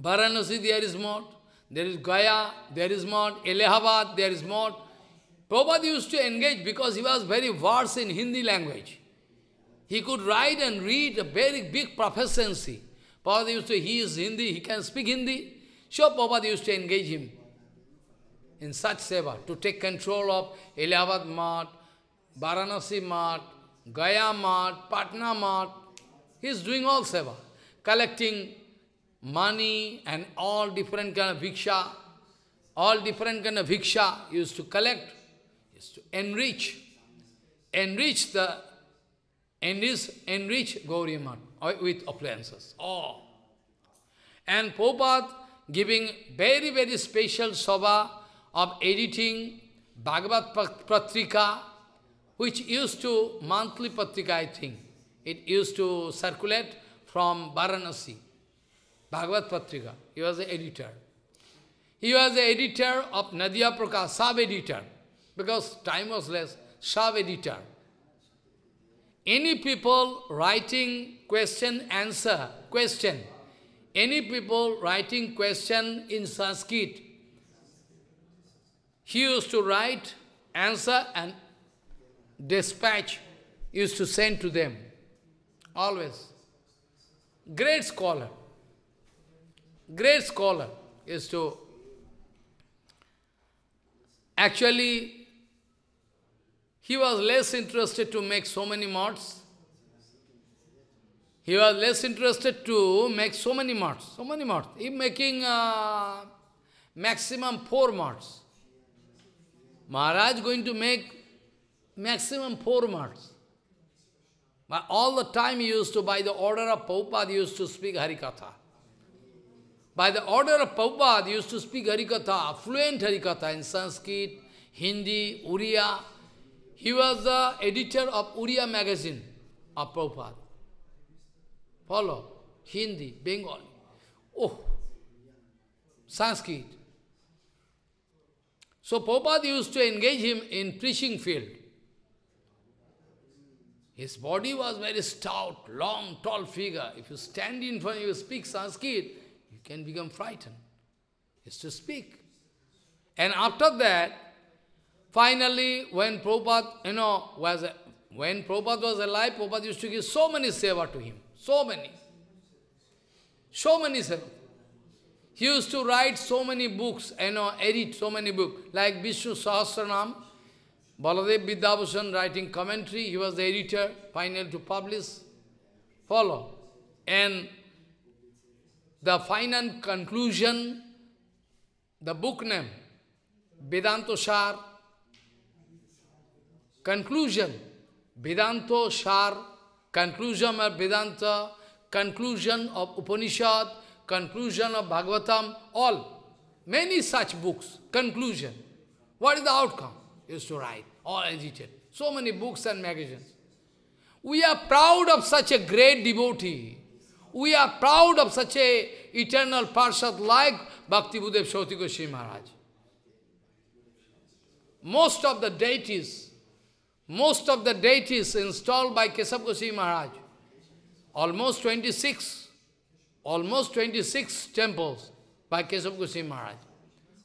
Varanasi there is mod. there is Gaya, there is mud, Allahabad, there is mod. Prabhupada used to engage because he was very versed in Hindi language. He could write and read a very big proficiency. Prabhupada used to, he is Hindi, he can speak Hindi. So Prabhupada used to engage him in such seva, to take control of Allahabad Mart, Varanasi mod, Gaya Mart, Patna Mart, he is doing all seva, collecting money and all different kind of bhiksha, all different kind of bhiksha used to collect, used to enrich, enrich the, enrich, enrich Gauriya Mat uh, with appliances, all. Oh. And Prabhupada giving very, very special sava of editing Bhagavad Pratrika, which used to monthly Patrika, I think. It used to circulate from Varanasi, Bhagavad Patrika. He was the editor. He was the editor of Nadia Prakash, sub-editor, because time was less, sub-editor. Any people writing question, answer, question, any people writing question in Sanskrit, he used to write answer and dispatch used to send to them. Always. Great scholar. Great scholar is to actually he was less interested to make so many mods. He was less interested to make so many mods, so many mods. He making uh, maximum four mods. Maharaj going to make maximum four months. But all the time he used to, by the order of Prabhupada, used to speak Harikatha. By the order of Prabhupada, used to speak Harikatha, fluent Harikatha in Sanskrit, Hindi, Uriya. He was the editor of Uriya magazine of Prabhupada. Follow? Hindi, Bengali. Oh, Sanskrit. So Prabhupada used to engage him in preaching field. His body was very stout, long, tall figure. If you stand in front, you speak Sanskrit, you can become frightened. Used to speak. And after that, finally, when Prabhupada, you know, was, when Prabhupada was alive, Prabhupada used to give so many seva to him. So many. So many seva. He used to write so many books, you know, edit so many books, like Vishnu Sahasranam, Baladev Vidyabhushan writing commentary, he was the editor, final to publish, follow. And the final conclusion, the book name, Vedanto Shar, conclusion, Vedanto Shar, conclusion of Vedanta, conclusion of Upanishad, conclusion of Bhagavatam, all, many such books, conclusion. What is the outcome? used to write, all agitated. So many books and magazines. We are proud of such a great devotee. We are proud of such a eternal Parshad like Bhakti Budev Shoti Goswami Maharaj. Most of the deities, most of the deities installed by Kesab Goswami Maharaj, almost 26, almost 26 temples by Kesab Goswami Maharaj.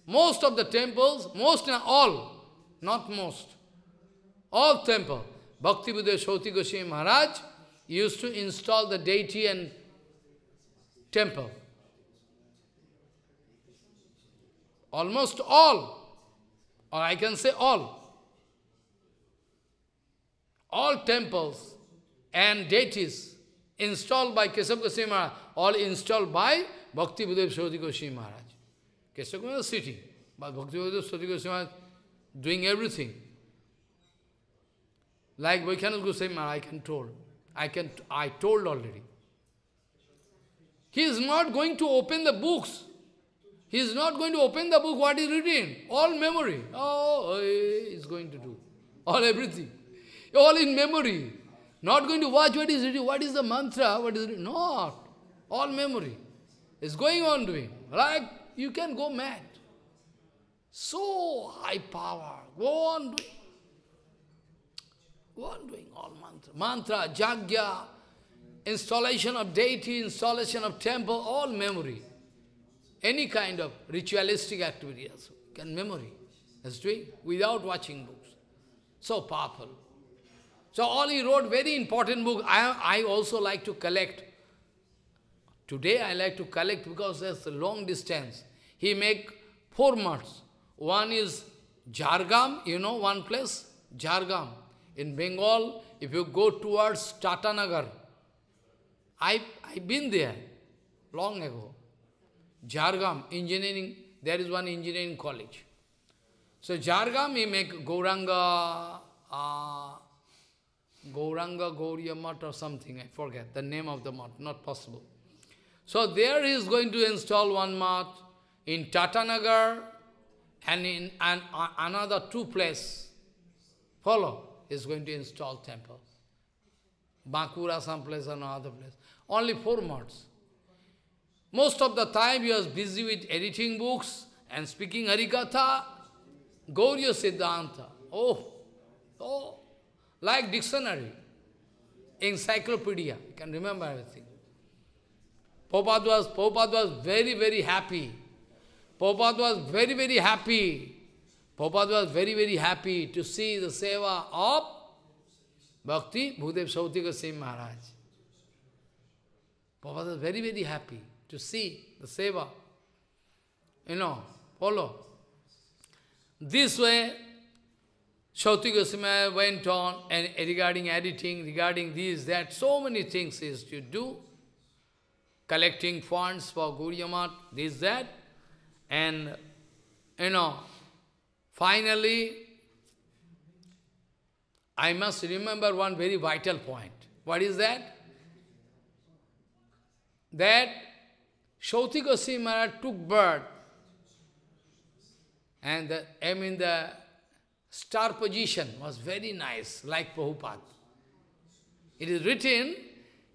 Most of the temples, most and all, not most. All temple. Bhaktivedanta Shoti Goswami Maharaj used to install the deity and temple. Almost all, or I can say all, all temples and deities installed by Kesab Goswami Maharaj, all installed by Bhakti Buddha Shoti Goswami Maharaj. Kesab Goswami was sitting, but Bhakti Buddha Shoti Goswami Maharaj doing everything. Like Vaikuntha Goswami, I can told. I can I told already. He is not going to open the books. He is not going to open the book what is written. All memory. Oh, he is going to do. All everything. All in memory. Not going to watch what is written. What is the mantra? What is written? Not. All memory. Is going on doing. Like you can go mad. So high power. Go on doing. Go on doing all mantra. Mantra, jagya, installation of deity, installation of temple, all memory. Any kind of ritualistic activity also. Can memory. That's doing without watching books. So powerful. So all he wrote, very important book. I, I also like to collect. Today I like to collect because there's a long distance. He make four months. One is Jargam, you know one place? Jargam. In Bengal, if you go towards Tatanagar, I, I've been there long ago. Jargam, engineering, there is one engineering college. So Jargam, we make Gauranga, uh, Gauranga Gauriya Mutt or something, I forget the name of the mutt, not possible. So there he is going to install one mutt. In Tatanagar, and in an, another two place, follow, is going to install temple. Bakura, some place, another place. Only four months. Most of the time he was busy with editing books and speaking Harikatha, Gauriya Siddhanta. Oh, oh, like dictionary, encyclopedia, you can remember everything. Prabhupada was, Prabhupada was very, very happy Prabhupada was very, very happy. Prabhupada was very, very happy to see the seva of Bhakti Bhudev Sauti Goswami Maharaj. Prabhupada was very, very happy to see the seva. You know, follow. This way, Shauti Goswami went on and regarding editing, regarding this that, so many things is to do. Collecting funds for Guryamat, this, that. And, you know, finally, I must remember one very vital point. What is that? That Shauti Goswami Maharaj took birth and the, I mean the star position was very nice, like Prabhupada. It is written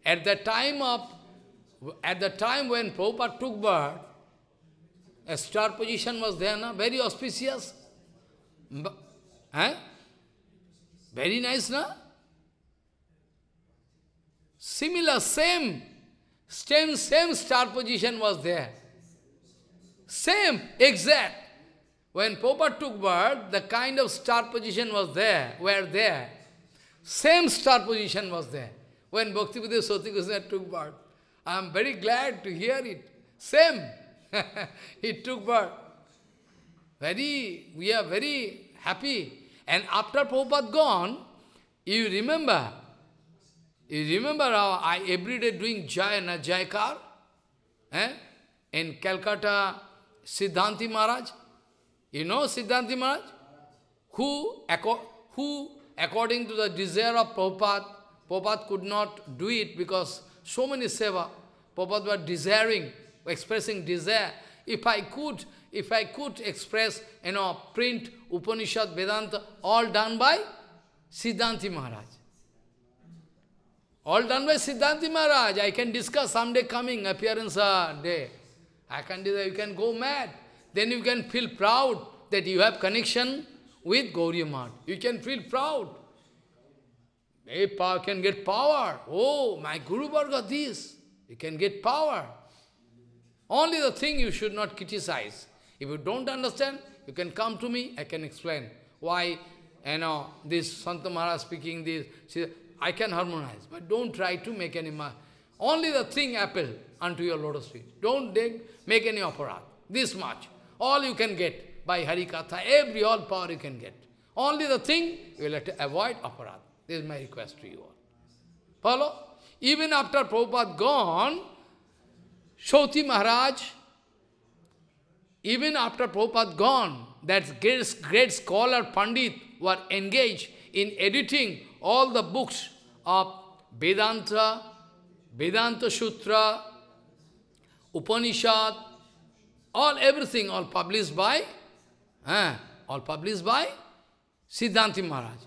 at the time of at the time when Prabhupada took birth, a star position was there, na? very auspicious. eh? Very nice, na? Similar, same, same, same star position was there. Same, exact. When Popa took birth, the kind of star position was there, were there. Same star position was there. When Bhaktivedanta Soti Krishna took birth, I am very glad to hear it. Same. *laughs* he took birth. Very, we are very happy. And after Prabhupada gone, you remember, you remember how I every day doing Jai na Jaikar? Eh? In Calcutta, Siddhanti Maharaj. You know Siddhanti Maharaj? Who, who according to the desire of Prabhupada, Prabhupada could not do it because so many seva, Prabhupada were desiring expressing desire. If I could, if I could express, you know, print Upanishad, Vedanta, all done by Siddhanti Maharaj. All done by Siddhanti Maharaj. I can discuss someday coming, appearance day. I can do that. You can go mad. Then you can feel proud that you have connection with Gauri Mahat. You can feel proud. Hey, power can get power. Oh, my Guru Varga this. You can get power. Only the thing you should not criticize. If you don't understand, you can come to me, I can explain why, you know, this Santa Maharaj speaking this, I can harmonize, but don't try to make any, only the thing apple unto your lotus feet. Don't make any opera. This much. All you can get by Harikatha, every all power you can get. Only the thing you will have to avoid aparad. This is my request to you all. Follow? Even after Prabhupada gone, Shoti Maharaj, even after Prabhupada gone, that great, great scholar Pandit were engaged in editing all the books of Vedanta, Vedanta Sutra, Upanishad, all everything, all published by, eh, all published by Siddhanti Maharaj.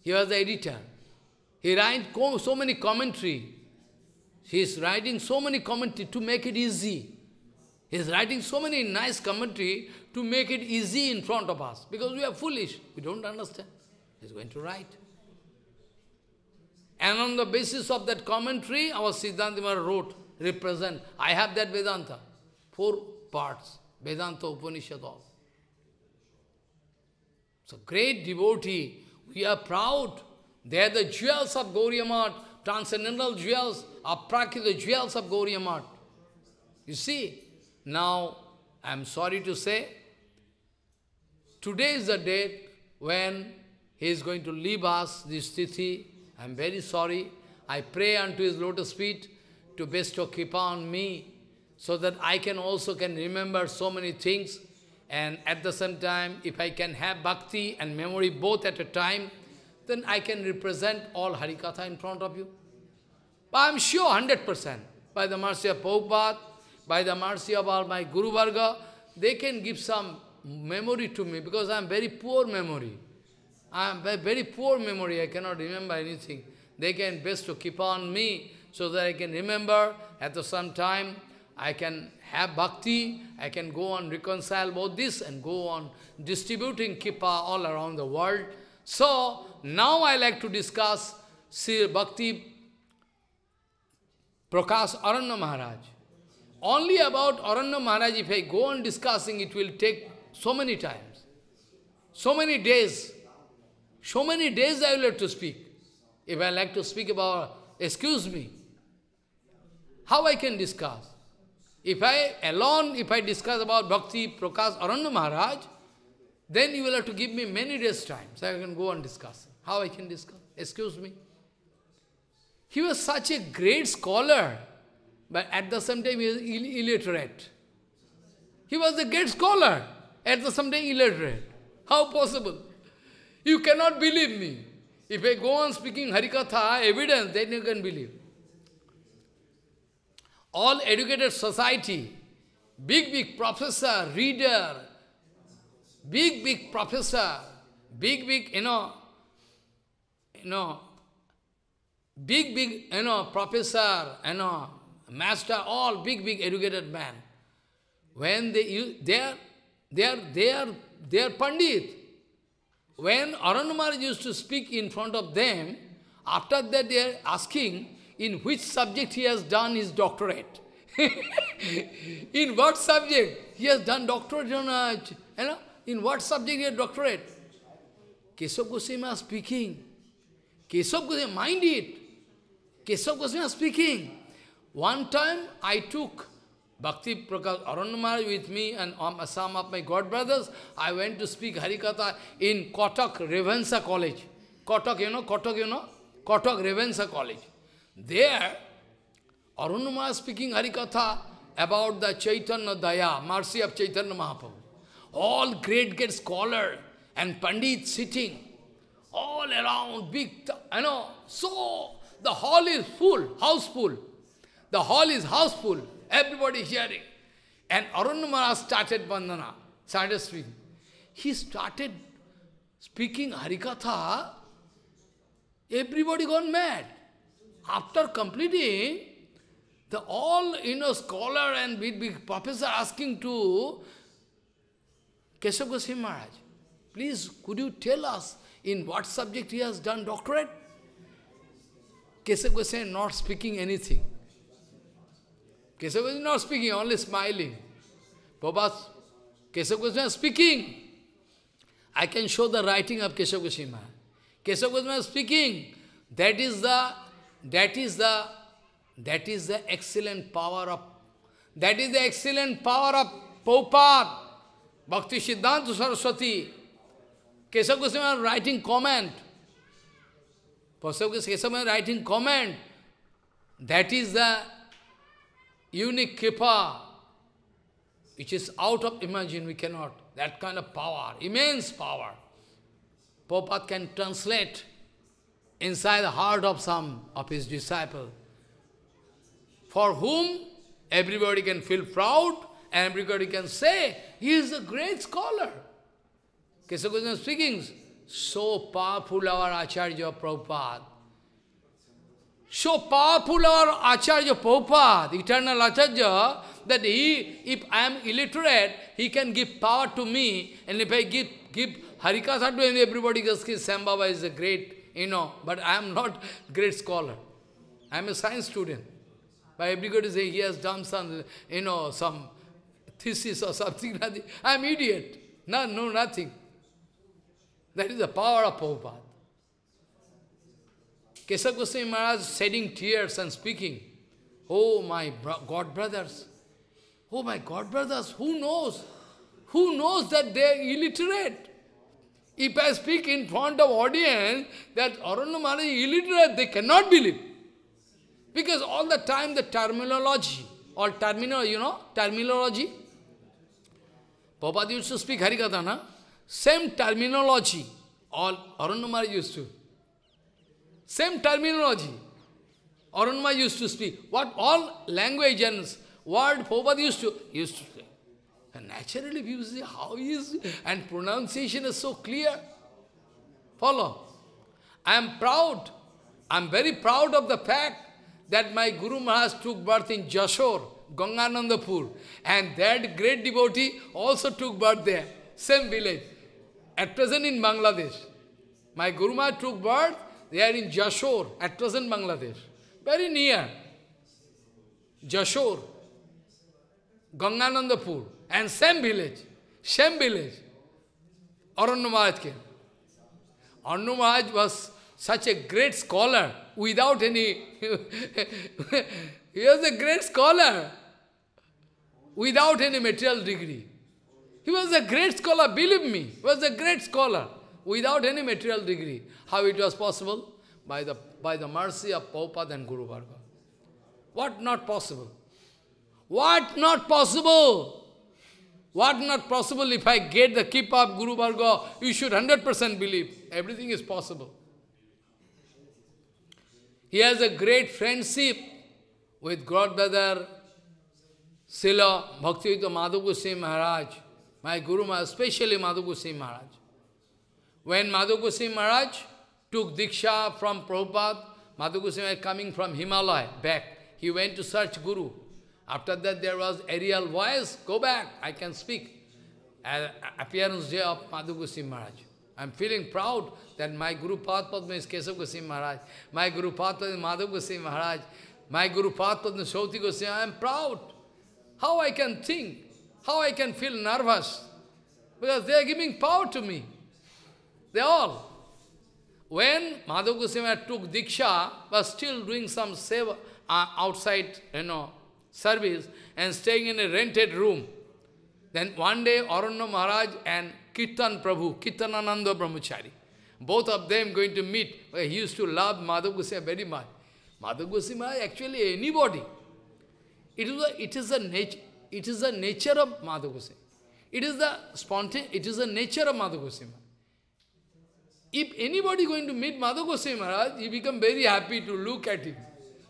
He was the editor. He wrote so many commentary he is writing so many commentary to make it easy. He is writing so many nice commentary to make it easy in front of us. Because we are foolish. We don't understand. He is going to write. And on the basis of that commentary, our Siddhanta wrote, represent. I have that Vedanta. Four parts. Vedanta, Upanishad, all. So great devotee, we are proud. They are the jewels of Gauriamat, transcendental jewels. Aprakita jewels of Gauri Mat. You see, now I am sorry to say, today is the date when he is going to leave us this tithi. I am very sorry. I pray unto his lotus feet to bestow Kripa on me so that I can also can remember so many things and at the same time, if I can have bhakti and memory both at a time, then I can represent all Harikatha in front of you. But I'm sure 100%, by the mercy of Prabhupada, by the mercy of all my Guru Varga, they can give some memory to me because I'm very poor memory. I'm very poor memory, I cannot remember anything. They can best to keep on me so that I can remember at the same time I can have bhakti, I can go on reconcile both this and go on distributing kippa all around the world. So, now I like to discuss Sri Bhakti Prakash Aranya Maharaj. Only about Aranya Maharaj, if I go on discussing, it will take so many times, so many days, so many days I will have to speak. If I like to speak about, excuse me, how I can discuss? If I alone, if I discuss about Bhakti, Prakash, Aranya Maharaj, then you will have to give me many days time, so I can go on discussing. How I can discuss? Excuse me. He was such a great scholar, but at the same time he was Ill illiterate. He was a great scholar, at the same time illiterate. How possible? You cannot believe me. If I go on speaking Harikatha, evidence, then you can believe. All educated society, big, big professor, reader, big, big professor, big, big, you know, you know, big, big, you know, professor, you know, master, all big, big educated man. When they use, they are, they are, they are, they are Pandit. When Aranamaraj used to speak in front of them, after that they are asking in which subject he has done his doctorate. *laughs* in what subject he has done doctorate you know, in what subject he has doctorate? Keshav Goswami speaking. Keshav Goswami, mind it. Keshav Goswami speaking. One time I took Bhakti Prakash Aranyamara with me and um, some of my god brothers. I went to speak Harikatha in Kotak Revensa College. Kotak, you know, Kotak, you know, Kotak Revensa College. There, Aranyamara speaking Harikatha about the Chaitanya Daya, mercy of Chaitanya Mahaprabhu. All great great scholar and pandits sitting all around, big, you know, so the hall is full, house full. The hall is house full. Everybody hearing. And Arunamara started Vandana, started speaking. He started speaking Harikatha. Everybody gone mad. After completing, the all you know scholar and big big professor asking to Keshav Goswami Maharaj, please could you tell us in what subject he has done doctorate? Keshav Goswami not speaking anything. Keshav Goswami not speaking, only smiling. Prabhupada, Keshav Goswami speaking. I can show the writing of Keshav Goswami. Keshav Goswami speaking. That is the, that is the, that is the excellent power of, that is the excellent power of Prabhupada, Bhakti Siddhanta Saraswati. Keshav Goswami writing comment. Pasavka Kesava writing comment. That is the unique kipa which is out of imagine, we cannot. That kind of power, immense power. Prabhupada can translate inside the heart of some of his disciple, for whom everybody can feel proud and everybody can say, he is a great scholar. Kesava Goswami speaking, so powerful our Acharya Prabhupada. So powerful our Acharya Prabhupada, eternal Acharya, that he, if I am illiterate, he can give power to me. And if I give, give Harikatha to him, everybody goes, Sam is a great, you know, but I am not *laughs* great scholar. I am a science student. But everybody say he has done some, you know, some thesis or something. I am idiot. No, no, nothing. That is the power of Prabhupada. Keshav Goswami Maharaj shedding tears and speaking, Oh my God brothers, oh my God brothers, who knows? Who knows that they are illiterate? If I speak in front of audience that Aranya Maharaj is illiterate, they cannot believe. Because all the time the terminology, or terminal, you know, terminology, Prabhupada used to speak Harikatha, na? Same terminology, all Arunma used to. Same terminology. Arunma used to speak. What all language and word Prabhupada used to used to say. And naturally how say, how is and pronunciation is so clear. Follow. I am proud. I am very proud of the fact that my Guru Maharaj took birth in Jashore, Ganganandapur. And that great devotee also took birth there, same village at present in Bangladesh. My Guruma took birth, they are in Jashore, at present Bangladesh. Very near. Jashore, Ganganandapur, and same village, same village. Aranya Maharaj came. Aranya Maharaj was such a great scholar, without any... *laughs* he was a great scholar, without any material degree. He was a great scholar, believe me. He was a great scholar without any material degree. How it was possible? By the, by the mercy of Prabhupada and Guru Bhargava. What not possible? What not possible? What not possible if I get the keep up Guru Bhargava? You should 100% believe. Everything is possible. He has a great friendship with Godbrother Sila Bhaktivedanta Madhav Goswami Maharaj. My Guru Maharaj, especially Madhu Maharaj. When Madhu Maharaj took Diksha from Prabhupada, Madhu was Maharaj coming from Himalaya back, he went to search Guru. After that there was aerial voice, go back, I can speak. Uh, appearance day of Madhu Maharaj. I'm feeling proud that my Guru Padma is Kesav Goswami Maharaj, my Guru Padma is Madhav Goswami Maharaj, my Guru Padma is Shauti Goswami, I am proud. How I can think? How I can feel nervous? Because they are giving power to me. They all. When Madhav Goswami took Diksha, was still doing some seva, uh, outside, you know, service and staying in a rented room. Then one day, Aranya Maharaj and Kirtan Prabhu, Kirtanananda Brahmachari, both of them going to meet. He used to love Madhav Goswami very much. Madhav Goswami actually anybody. It is a, it is a nature, it is the nature of Madhugusima. It is the spontaneous, it is the nature of Madhugusima. If anybody going to meet Madhugusima Maharaj, you become very happy to look at him.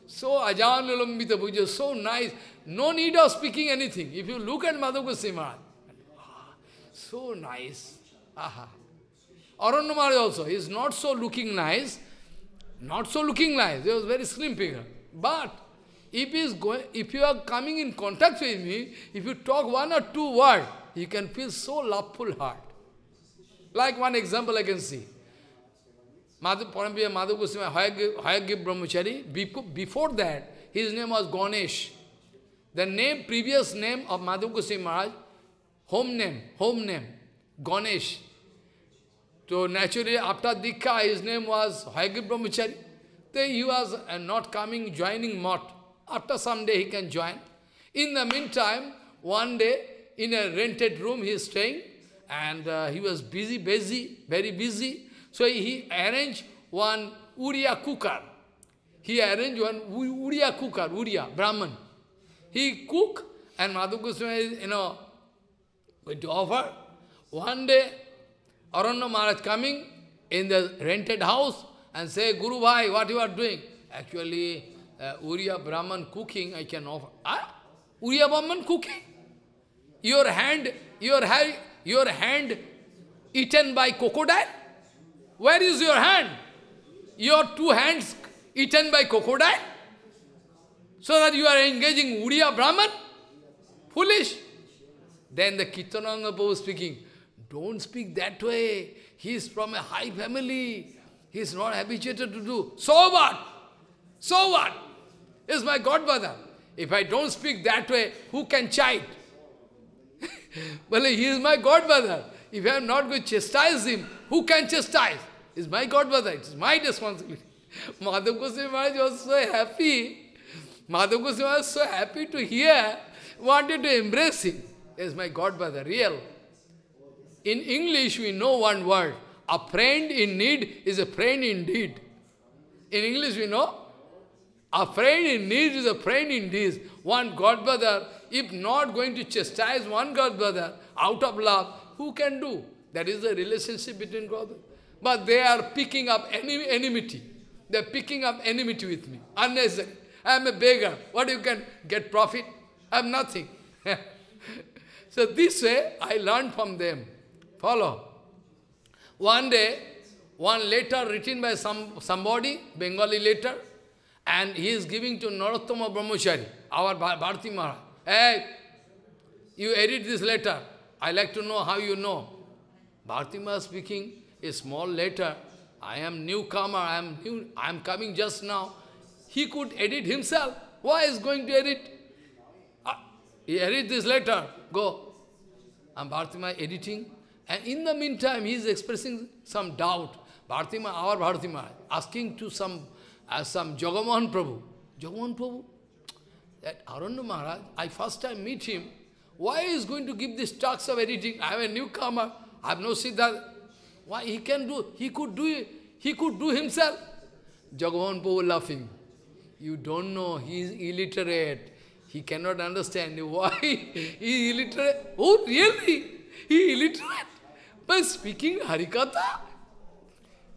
So Ajahn Nilambita Puja, so nice. No need of speaking anything. If you look at Madhugusima Maharaj, ah, so nice. Aha. Aranya Maharaj also, he is not so looking nice, not so looking nice, he was very slim figure. But if, is going, if you are coming in contact with me, if you talk one or two words, you can feel so loveful heart. Like one example I can see. Madhu Parampiya Madhu Goswami, Hayagib Brahmachari, before that, his name was Ganesh. The name, previous name of Madhu Goswami Maharaj, home name, home name, Ganesh. So naturally, after Dikha, his name was Hayagib Brahmachari. Then he was uh, not coming, joining Mott. After some day he can join. In the meantime, one day in a rented room he is staying and uh, he was busy, busy, very busy. So he arranged one Uriya cooker. He arranged one Uriya cooker, Uriya, Brahman. He cook and Madhu Goswami is, you know, going to offer. One day, Aranya Maharaj coming in the rented house and say, Guru Bhai, what you are doing? Actually, uh, Uriya Brahman cooking, I can offer. Ah? Uriya Brahman cooking? Your hand, your, hand, your hand eaten by crocodile? Where is your hand? Your two hands eaten by crocodile? So that you are engaging Uriya Brahman? Foolish! Then the Kitananga was speaking, don't speak that way. He is from a high family. He is not habituated to do. So what? So what? is my godfather. If I don't speak that way, who can chide? *laughs* well, he is my godfather. If I am not going to chastise him, who can chastise? Is my godfather, it is my responsibility. *laughs* Madhav Goswami Maharaj was so happy. Madhav Goswami was so happy to hear, wanted to embrace him. Is my godfather, real. In English, we know one word. A friend in need is a friend indeed. In English, we know a friend in need is a friend in One godbrother, if not going to chastise one godbrother out of love, who can do? That is the relationship between God. But they are picking up enmity. They are picking up enmity with me. Unnecessary. I am a beggar. What you can get profit? I have nothing. *laughs* so this way, I learned from them. Follow. One day, one letter written by some, somebody, Bengali letter, and he is giving to Narottama Brahmachari, our Bharti Maharaj. Hey, you edit this letter. I like to know how you know. Bharti Maharaj speaking, a small letter. I am newcomer, I am new, I am coming just now. He could edit himself. Why is going to edit? Ah, he edit this letter. Go. I am Maharaj editing. And in the meantime, he is expressing some doubt. Bharati our Bharati asking to some Asam some Jagamohan Prabhu. Jagamohan Prabhu, that Aranya Maharaj, I first time meet him, why is going to give this talks of editing? I am a newcomer, I have no Siddhartha. Why he can do, he could do it, he could do himself. Jagavan Prabhu laughing. You don't know, he is illiterate. He cannot understand *laughs* why he is illiterate. Oh, really? He illiterate? By speaking Harikatha?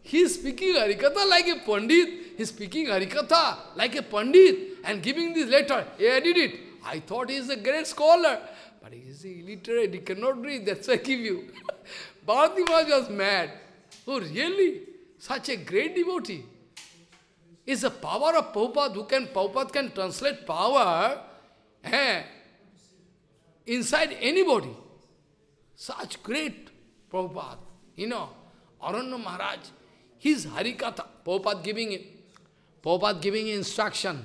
He is speaking Harikatha like a Pandit. He is speaking Harikatha like a Pandit and giving this letter. He I did it. I thought he is a great scholar. But he is illiterate, he cannot read, that's why I give you. *laughs* Bharati Maharaj was mad. Oh, really? Such a great devotee. Is the power of Prabhupada, who can, Prabhupada can translate power eh, inside anybody. Such great Prabhupada, you know, Aranya Maharaj, his Harikatha, Prabhupada giving, Prabhupada giving instruction.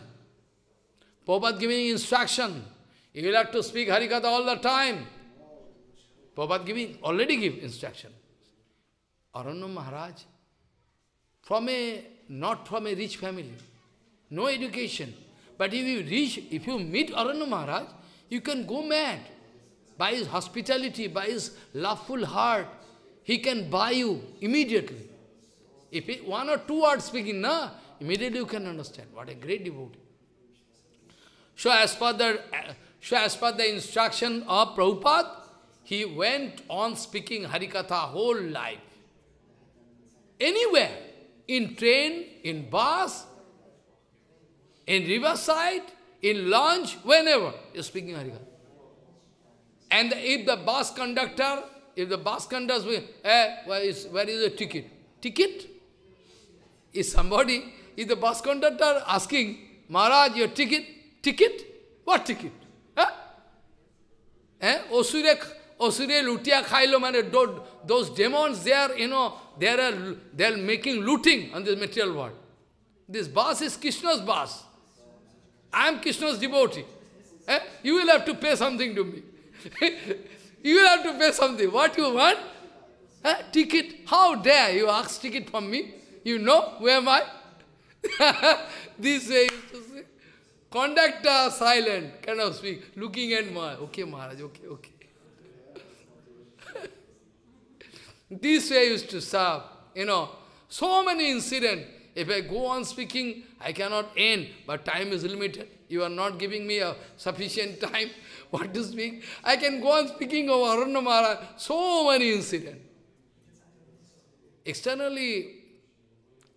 Prabhupada giving instruction. You will have to speak Harikatha all the time. Prabhupada giving, already give instruction. Arunam Maharaj, from a, not from a rich family, no education. But if you reach, if you meet Arunam Maharaj, you can go mad. By his hospitality, by his loveful heart, he can buy you immediately. If it, one or two words speaking, na immediately you can understand. What a great devotee. So as per the, so as per the instruction of Prabhupada, he went on speaking Harikatha whole life. Anywhere, in train, in bus, in riverside, in lunch, whenever, you're speaking Harikatha. And if the bus conductor, if the bus conductor, eh, where is, where is the ticket? Ticket? Is somebody, is the bus conductor asking, Maharaj, your ticket? Ticket? What ticket? Huh? Eh? Osure, Osure lutia khailo, man, those demons, they are, you know, they are, they are making looting on this material world. This bus is Krishna's bus. I am Krishna's devotee. Eh? You will have to pay something to me. *laughs* you will have to pay something. What you want? Eh? Ticket. How dare you ask ticket from me? You know who am I? *laughs* this way to say, Conductor silent, cannot speak, looking at my Okay, Maharaj, okay, okay. *laughs* this way I used to serve, you know. So many incidents. If I go on speaking, I cannot end, but time is limited. You are not giving me a sufficient *laughs* time what to speak. I can go on speaking of Arunna Maharaj. So many incidents. Externally,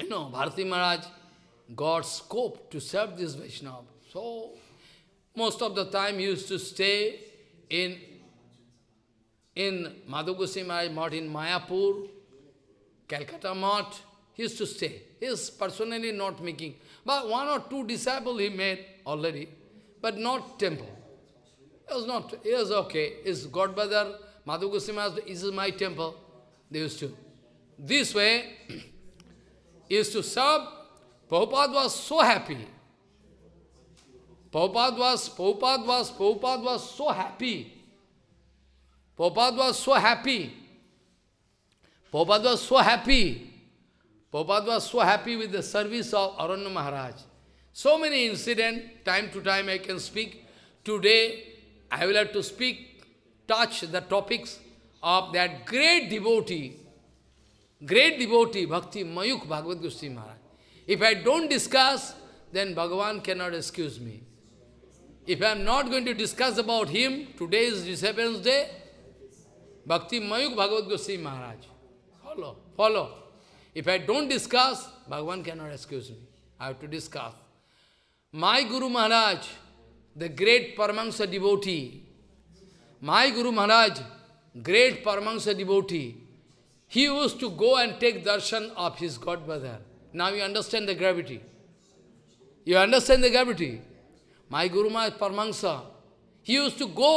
you know, Bharati Maharaj got scope to serve this Vaishnava. So, most of the time used to stay in in Madhugusi Maharaj Mott in Mayapur, Calcutta Mott, he used to stay. He is personally not making, but one or two disciples he made already, but not temple. It was not, it was okay. Is Godfather Madhugusi Maharaj, is my temple. They used to. This way, is to serve. Prabhupada was so happy. Prabhupada was, Prabhupada was, Prabhupada was so happy. Prabhupada was so happy. Prabhupada was so happy. Prabhupada was so happy with the service of Aranya Maharaj. So many incident. time to time I can speak. Today, I will have to speak, touch the topics of that great devotee, Great devotee, Bhakti Mayuk Bhagavad Goswami Maharaj. If I don't discuss, then Bhagavan cannot excuse me. If I am not going to discuss about him, today is disappearance day, Bhakti Mayuk Bhagavad Goswami Maharaj. Follow, follow. If I don't discuss, Bhagavan cannot excuse me. I have to discuss. My Guru Maharaj, the great Paramahansa devotee, my Guru Maharaj, great Paramahansa devotee, he used to go and take darshan of his godmother. Now you understand the gravity. You understand the gravity? My Guru Maharaj Paramahansa, he used to go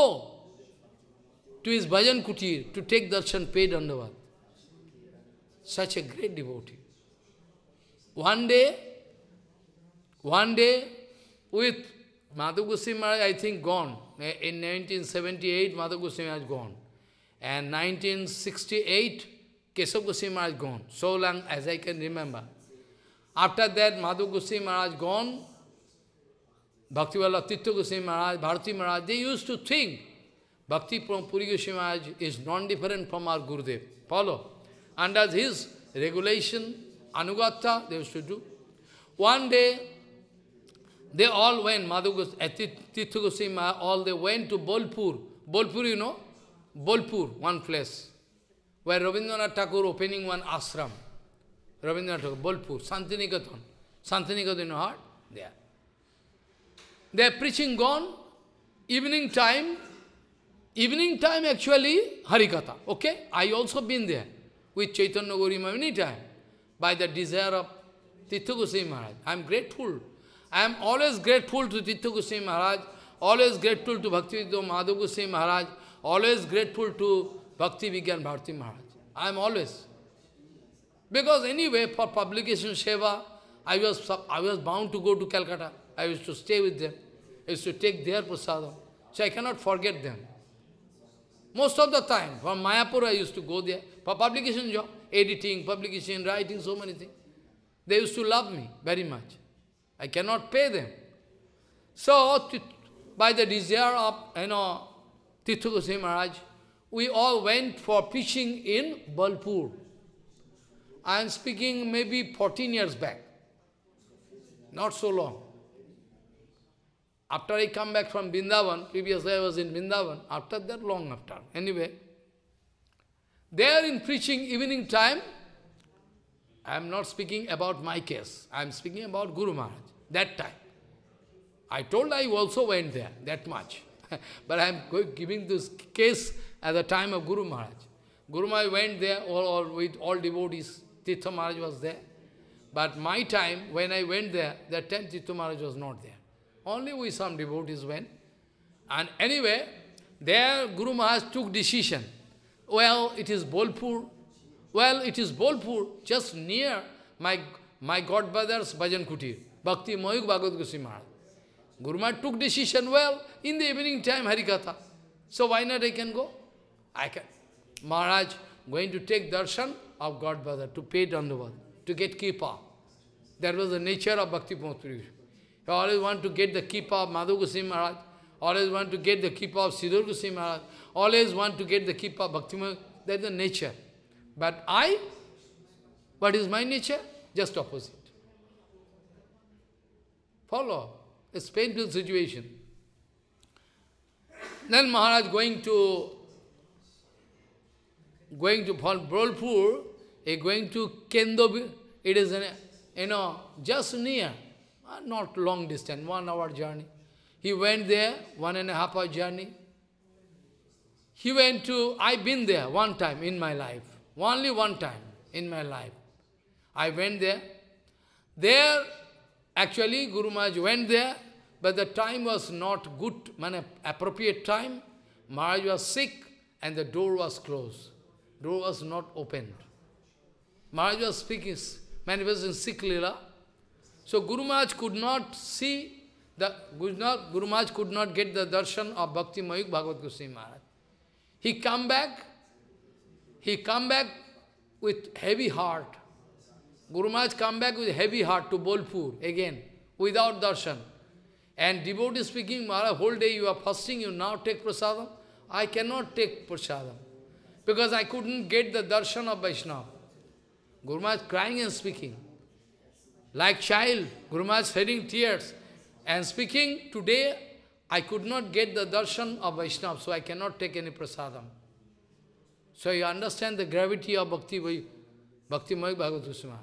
to his bhajan kutir to take darshan paid Dandavat. Such a great devotee. One day, one day, with Madhu Goswami Maharaj, I think, gone. Eh, in 1978, Madhu Goswami has gone. And 1968, Keshav Goswami Maharaj gone, so long as I can remember. After that, Madhu Goswami Maharaj gone, Bhaktivallabh Titya Goswami Maharaj, Bharati Maharaj, they used to think Bhakti from Puri Goswami Maharaj is non-different from our Gurudev. Follow? Under his regulation, Anugatta, they used to do. One day, they all went, Madhu eh, Titya Goswami Maharaj, all they went to Bolpur. Bolpur, you know? Bolpur, one place where Rabindranath Tagore opening one ashram. Rabindranath Tagore, Bolpur, Santiniketan. Santiniketan, in know heart, There. They are preaching gone, evening time, evening time actually, Harikatha, okay? I also been there with Chaitanya Gaurima many by the desire of Tirtha Goswami Maharaj. I am grateful. I am always grateful to Tirtha Goswami Maharaj, always grateful to Bhaktivedanta Madhav Goswami Maharaj, always grateful to Bhakti Vigyan Bharti Maharaj. I am always. Because anyway, for publication seva, I was, I was bound to go to Calcutta. I used to stay with them. I used to take their prasadam. So I cannot forget them. Most of the time, from Mayapur I used to go there for publication job, editing, publication, writing, so many things. They used to love me very much. I cannot pay them. So, by the desire of, you know, Tithu Goswami Maharaj, we all went for preaching in Balpur. I am speaking maybe 14 years back, not so long. After I come back from Bindavan, previously I was in Bindavan, after that, long after, anyway. There in preaching evening time, I am not speaking about my case, I am speaking about Guru Maharaj, that time. I told I also went there, that much. *laughs* but I am giving this case at the time of Guru Maharaj. Guru Maharaj went there, all, all, with all devotees, Tirtha Maharaj was there. But my time, when I went there, the tenth Tirtha Maharaj was not there. Only we some devotees went. And anyway, there Guru Maharaj took decision. Well, it is Bolpur. Well, it is Bolpur, just near my, my godbrother's Bhajan Kutir, Bhakti Mayuk Bhagavad Goswami Maharaj. Guru Maharaj took decision, well, in the evening time, Harikatha. So why not I can go? I can. Maharaj going to take darshan of Godfather to pay Dandavad, to get Kipa. That was the nature of Bhakti Purusha. He always want to get the Kipa of Madhu Goswami Maharaj, always want to get the Kipa of Siddhar Goswami Maharaj, always want to get the Kipa of Bhakti That's the nature. But I, what is my nature? Just opposite. Follow. It's painful situation. Then Maharaj going to going to, from he going to Kendo, it is, an, you know, just near, uh, not long distance, one hour journey. He went there, one and a half hour journey. He went to, I've been there one time in my life, only one time in my life. I went there. There, actually, Guru Maharaj went there, but the time was not good, man, appropriate time. Maharaj was sick and the door was closed door was not opened. Maharaj was speaking, manifesting Sikh Leela. So Guru Maharaj could not see, the, Guru, not, Guru Maharaj could not get the darshan of Bhakti Mayuk Bhagavad Goswami Maharaj. He come back, he come back with heavy heart. Guru Maharaj come back with heavy heart to Bolpur again, without darshan. And devotee speaking, Maharaj, whole day you are fasting, you now take prasadam. I cannot take prasadam because I couldn't get the darshan of Vaishnava. Guru Maharaj crying and speaking. Like child, Guru Maharaj shedding tears and speaking, today I could not get the darshan of Vaishnava, so I cannot take any prasadam. So you understand the gravity of Bhakti, Bhakti Mayak Bhagavatusima.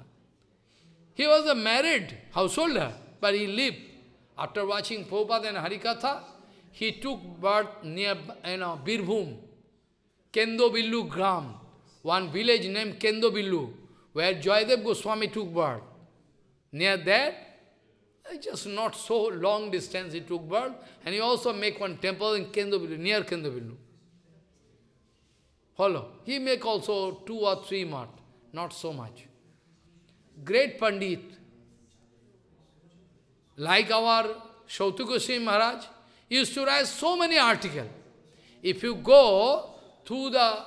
He was a married householder, but he lived. After watching Prabhupada and Harikatha, he took birth near you know, Birbhum, Kendobillu Gram, one village named Kendobillu, where Joydev Goswami took birth. Near there, uh, just not so long distance he took birth, and he also make one temple in Kendobillu, near Kendobillu. Follow. He make also two or three mat, not so much. Great Pandit, like our Goswami Maharaj, used to write so many articles. If you go through the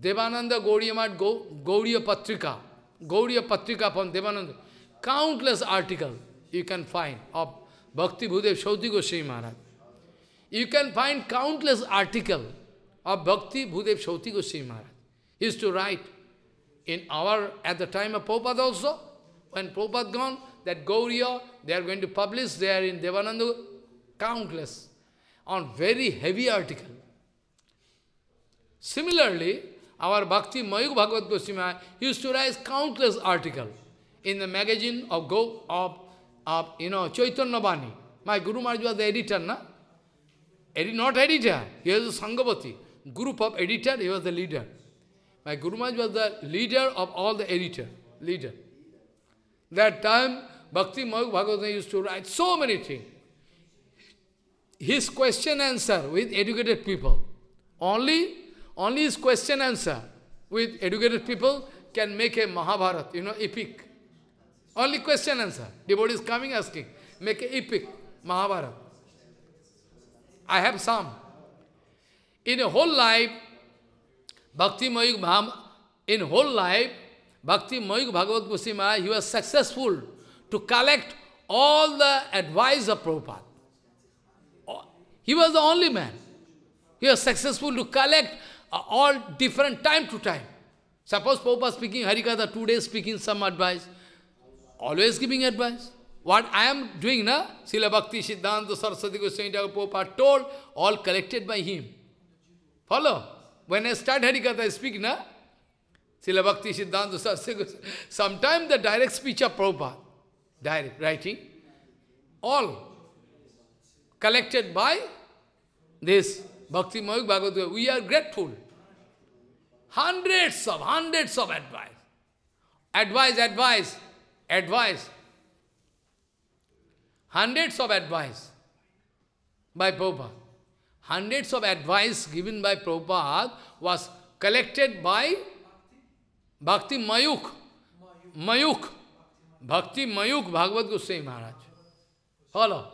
Devananda Gauriya Gauriyamat Gauriya Patrika, Gauriya Patrika from Devananda, countless articles you can find of Bhakti Bhudev Saudi Goswami Maharaj. You can find countless articles of Bhakti Bhudev Saudi Goswami Maharaj. He used to write in our, at the time of Prabhupada also, when Prabhupada gone, that Gauriya, they are going to publish there in Devananda, countless, on very heavy articles. Similarly, our Bhakti Mayuk Bhagavad Goswami used to write countless articles in the magazine of Go of, of you know Chaitanya Bani. My Guru Maharaj was the editor, na? Edi not editor, he was a Sanghavati. Group of editor, he was the leader. My Guru Maharaj was the leader of all the editor, leader. That time, Bhakti Mayuk Goswami used to write so many things. His question answer with educated people. Only only is question answer with educated people can make a Mahabharata, you know, epic. Only question answer. Devotee is coming asking, make an epic Mahabharata. I have some. In a whole life, Bhakti Mayug Maham, in whole life, Bhakti Mayug Bhagavad Goswami, he was successful to collect all the advice of Prabhupada. He was the only man. He was successful to collect uh, all different time to time. Suppose Prabhupada speaking Harikatha, two days speaking some advice, always giving advice. What I am doing, na? Srila Bhakti, Siddhanta, Saraswati Goswami Prabhupada told, all collected by him. Follow? When I start Harikatha, I speak, na? Srila Bhakti, Siddhanta, Saraswati Goswami. Sometimes the direct speech of Prabhupada, direct writing, all collected by this Bhakti Mayuk Bhagavad we are grateful. Hundreds of, hundreds of advice. Advice, advice, advice. Hundreds of advice by Prabhupada. Hundreds of advice given by Prabhupada was collected by Bhakti Mayuk. Mayuk. Bhakti Mayuk Bhagavad Goswami Maharaj. Follow.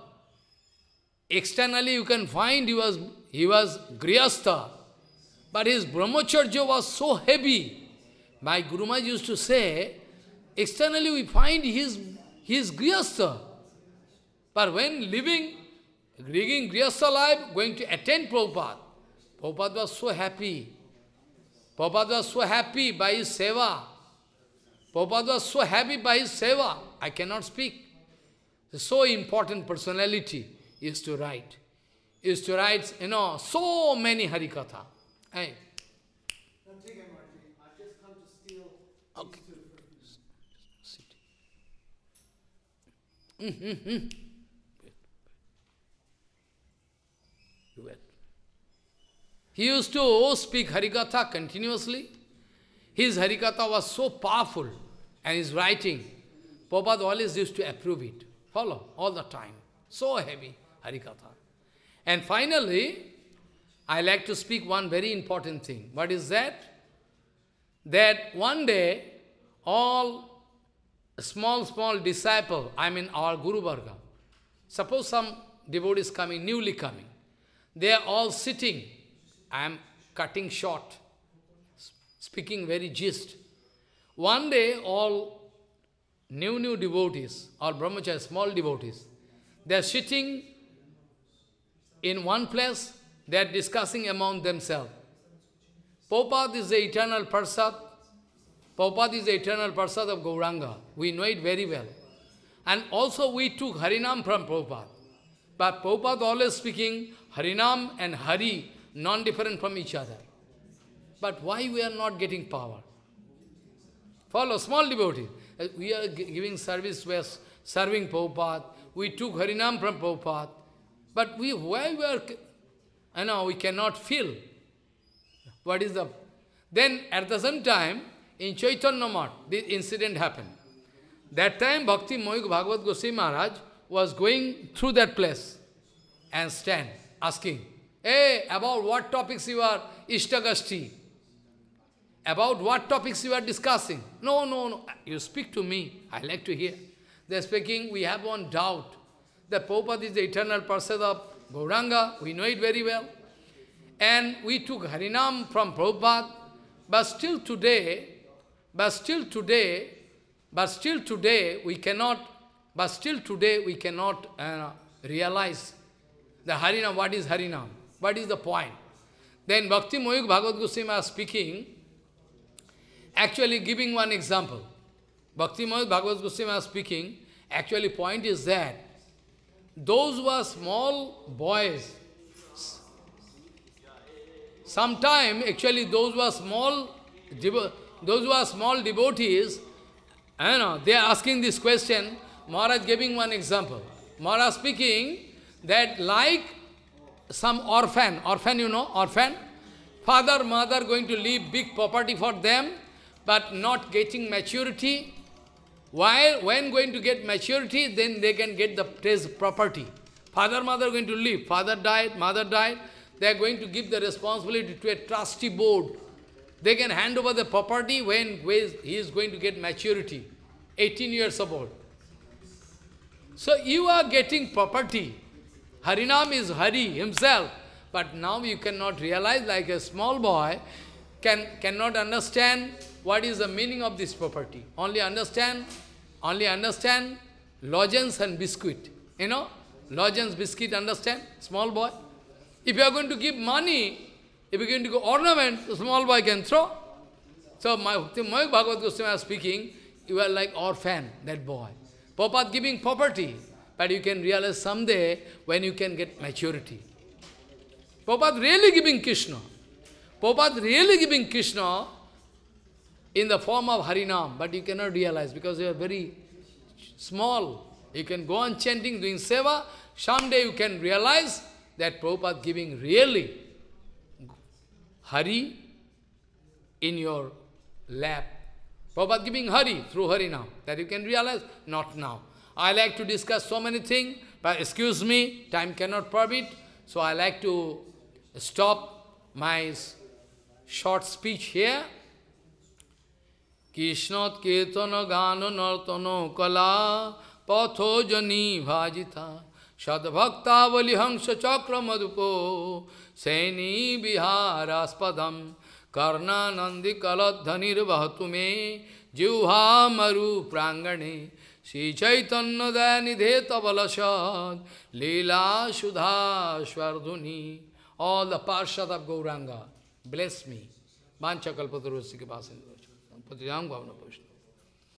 Externally you can find he was he was Grihastha, but his brahmacharya was so heavy. My Guru Maharaj used to say, externally we find his, his Grihastha, but when living, living Grihastha life, going to attend Prabhupada, Prabhupada was so happy. Prabhupada was so happy by his seva. Prabhupada was so happy by his seva. I cannot speak. So important personality is to write. Is to write, you know, so many Harikatha. Hey, Okay. He used to speak Harikatha continuously. His Harikatha was so powerful and his writing. Prabhupada always used to approve it. Follow all the time. So heavy Harikatha. And finally, I like to speak one very important thing. What is that? That one day, all small, small disciple, I mean our Guru Varga, suppose some devotees coming, newly coming, they are all sitting. I am cutting short, speaking very gist. One day, all new, new devotees, or brahmacharya, small devotees, they are sitting in one place, they are discussing among themselves. Prabhupada is the eternal Parsad. Prabhupada is the eternal Parsad of Gauranga. We know it very well. And also we took Harinam from Prabhupada. But Prabhupada always speaking, Harinam and Hari, non-different from each other. But why we are not getting power? Follow, small devotees. Uh, we are giving service, we are serving Prabhupada. We took Harinam from Prabhupada. But we, why we are, you know, we cannot feel what is the... Then at the same time, in Chaitanya Mat, this incident happened. That time, Bhakti Moyik Bhagavad Goswami Maharaj was going through that place and stand, asking, Hey, about what topics you are, Ishtagasti? About what topics you are discussing? No, no, no, you speak to me, I like to hear. They are speaking, we have one doubt that Prabhupada is the eternal Parsad of Gauranga, we know it very well. And we took Harinam from Prabhupada, but still today, but still today, but still today we cannot, but still today we cannot uh, realize the Harinam, what is Harinam, what is the point. Then Bhakti Moyuk Bhagavad Goswami is speaking, actually giving one example. Bhakti Moyuk Bhagavad Goswami is speaking, actually point is that those were small boys. Sometime, actually, those were small, those small devotees. You know, they are asking this question. Maharaj giving one example. Maharaj speaking that like some orphan, orphan you know, orphan, father, mother going to leave big property for them, but not getting maturity, while, when going to get maturity, then they can get the property. Father, mother going to leave. Father died, mother died. They are going to give the responsibility to a trustee board. They can hand over the property when he is going to get maturity, 18 years old. So you are getting property. Harinam is Hari himself. But now you cannot realize, like a small boy, can, cannot understand what is the meaning of this property. Only understand only understand lozenges and biscuit. You know, lozenges, biscuit, understand? Small boy. If you are going to give money, if you are going to give ornament, the small boy can throw. So my Mayak Bhagavad Goswami is speaking, you are like orphan, that boy. Prabhupada giving property, but you can realize someday when you can get maturity. Prabhupada really giving Krishna. Prabhupada really giving Krishna in the form of Harinam, but you cannot realize because you are very small. You can go on chanting, doing seva. Someday you can realize that Prabhupada giving really Hari in your lap. Prabhupada giving Hari through Harinam. That you can realize, not now. I like to discuss so many things, but excuse me, time cannot permit. So I like to stop my short speech here. কৃষ্ণত কীর্তন গান নর্তন কলা পথোজনী ভাজিতা हंस चक्र মধুপো सैनी বিহারাস্পদম कर्णानंदी कलध्वनिर्वहतु मे जिह्वा मरु प्रांगणे श्री चैतन्य दया निधे तबलसद लीला सुधा स्वर्धुनि ऑल द पार्षद ऑफ गौरांगा ब्लेस मी वांछा कल्पतरुषि के पास Patirangavana Vaishnava.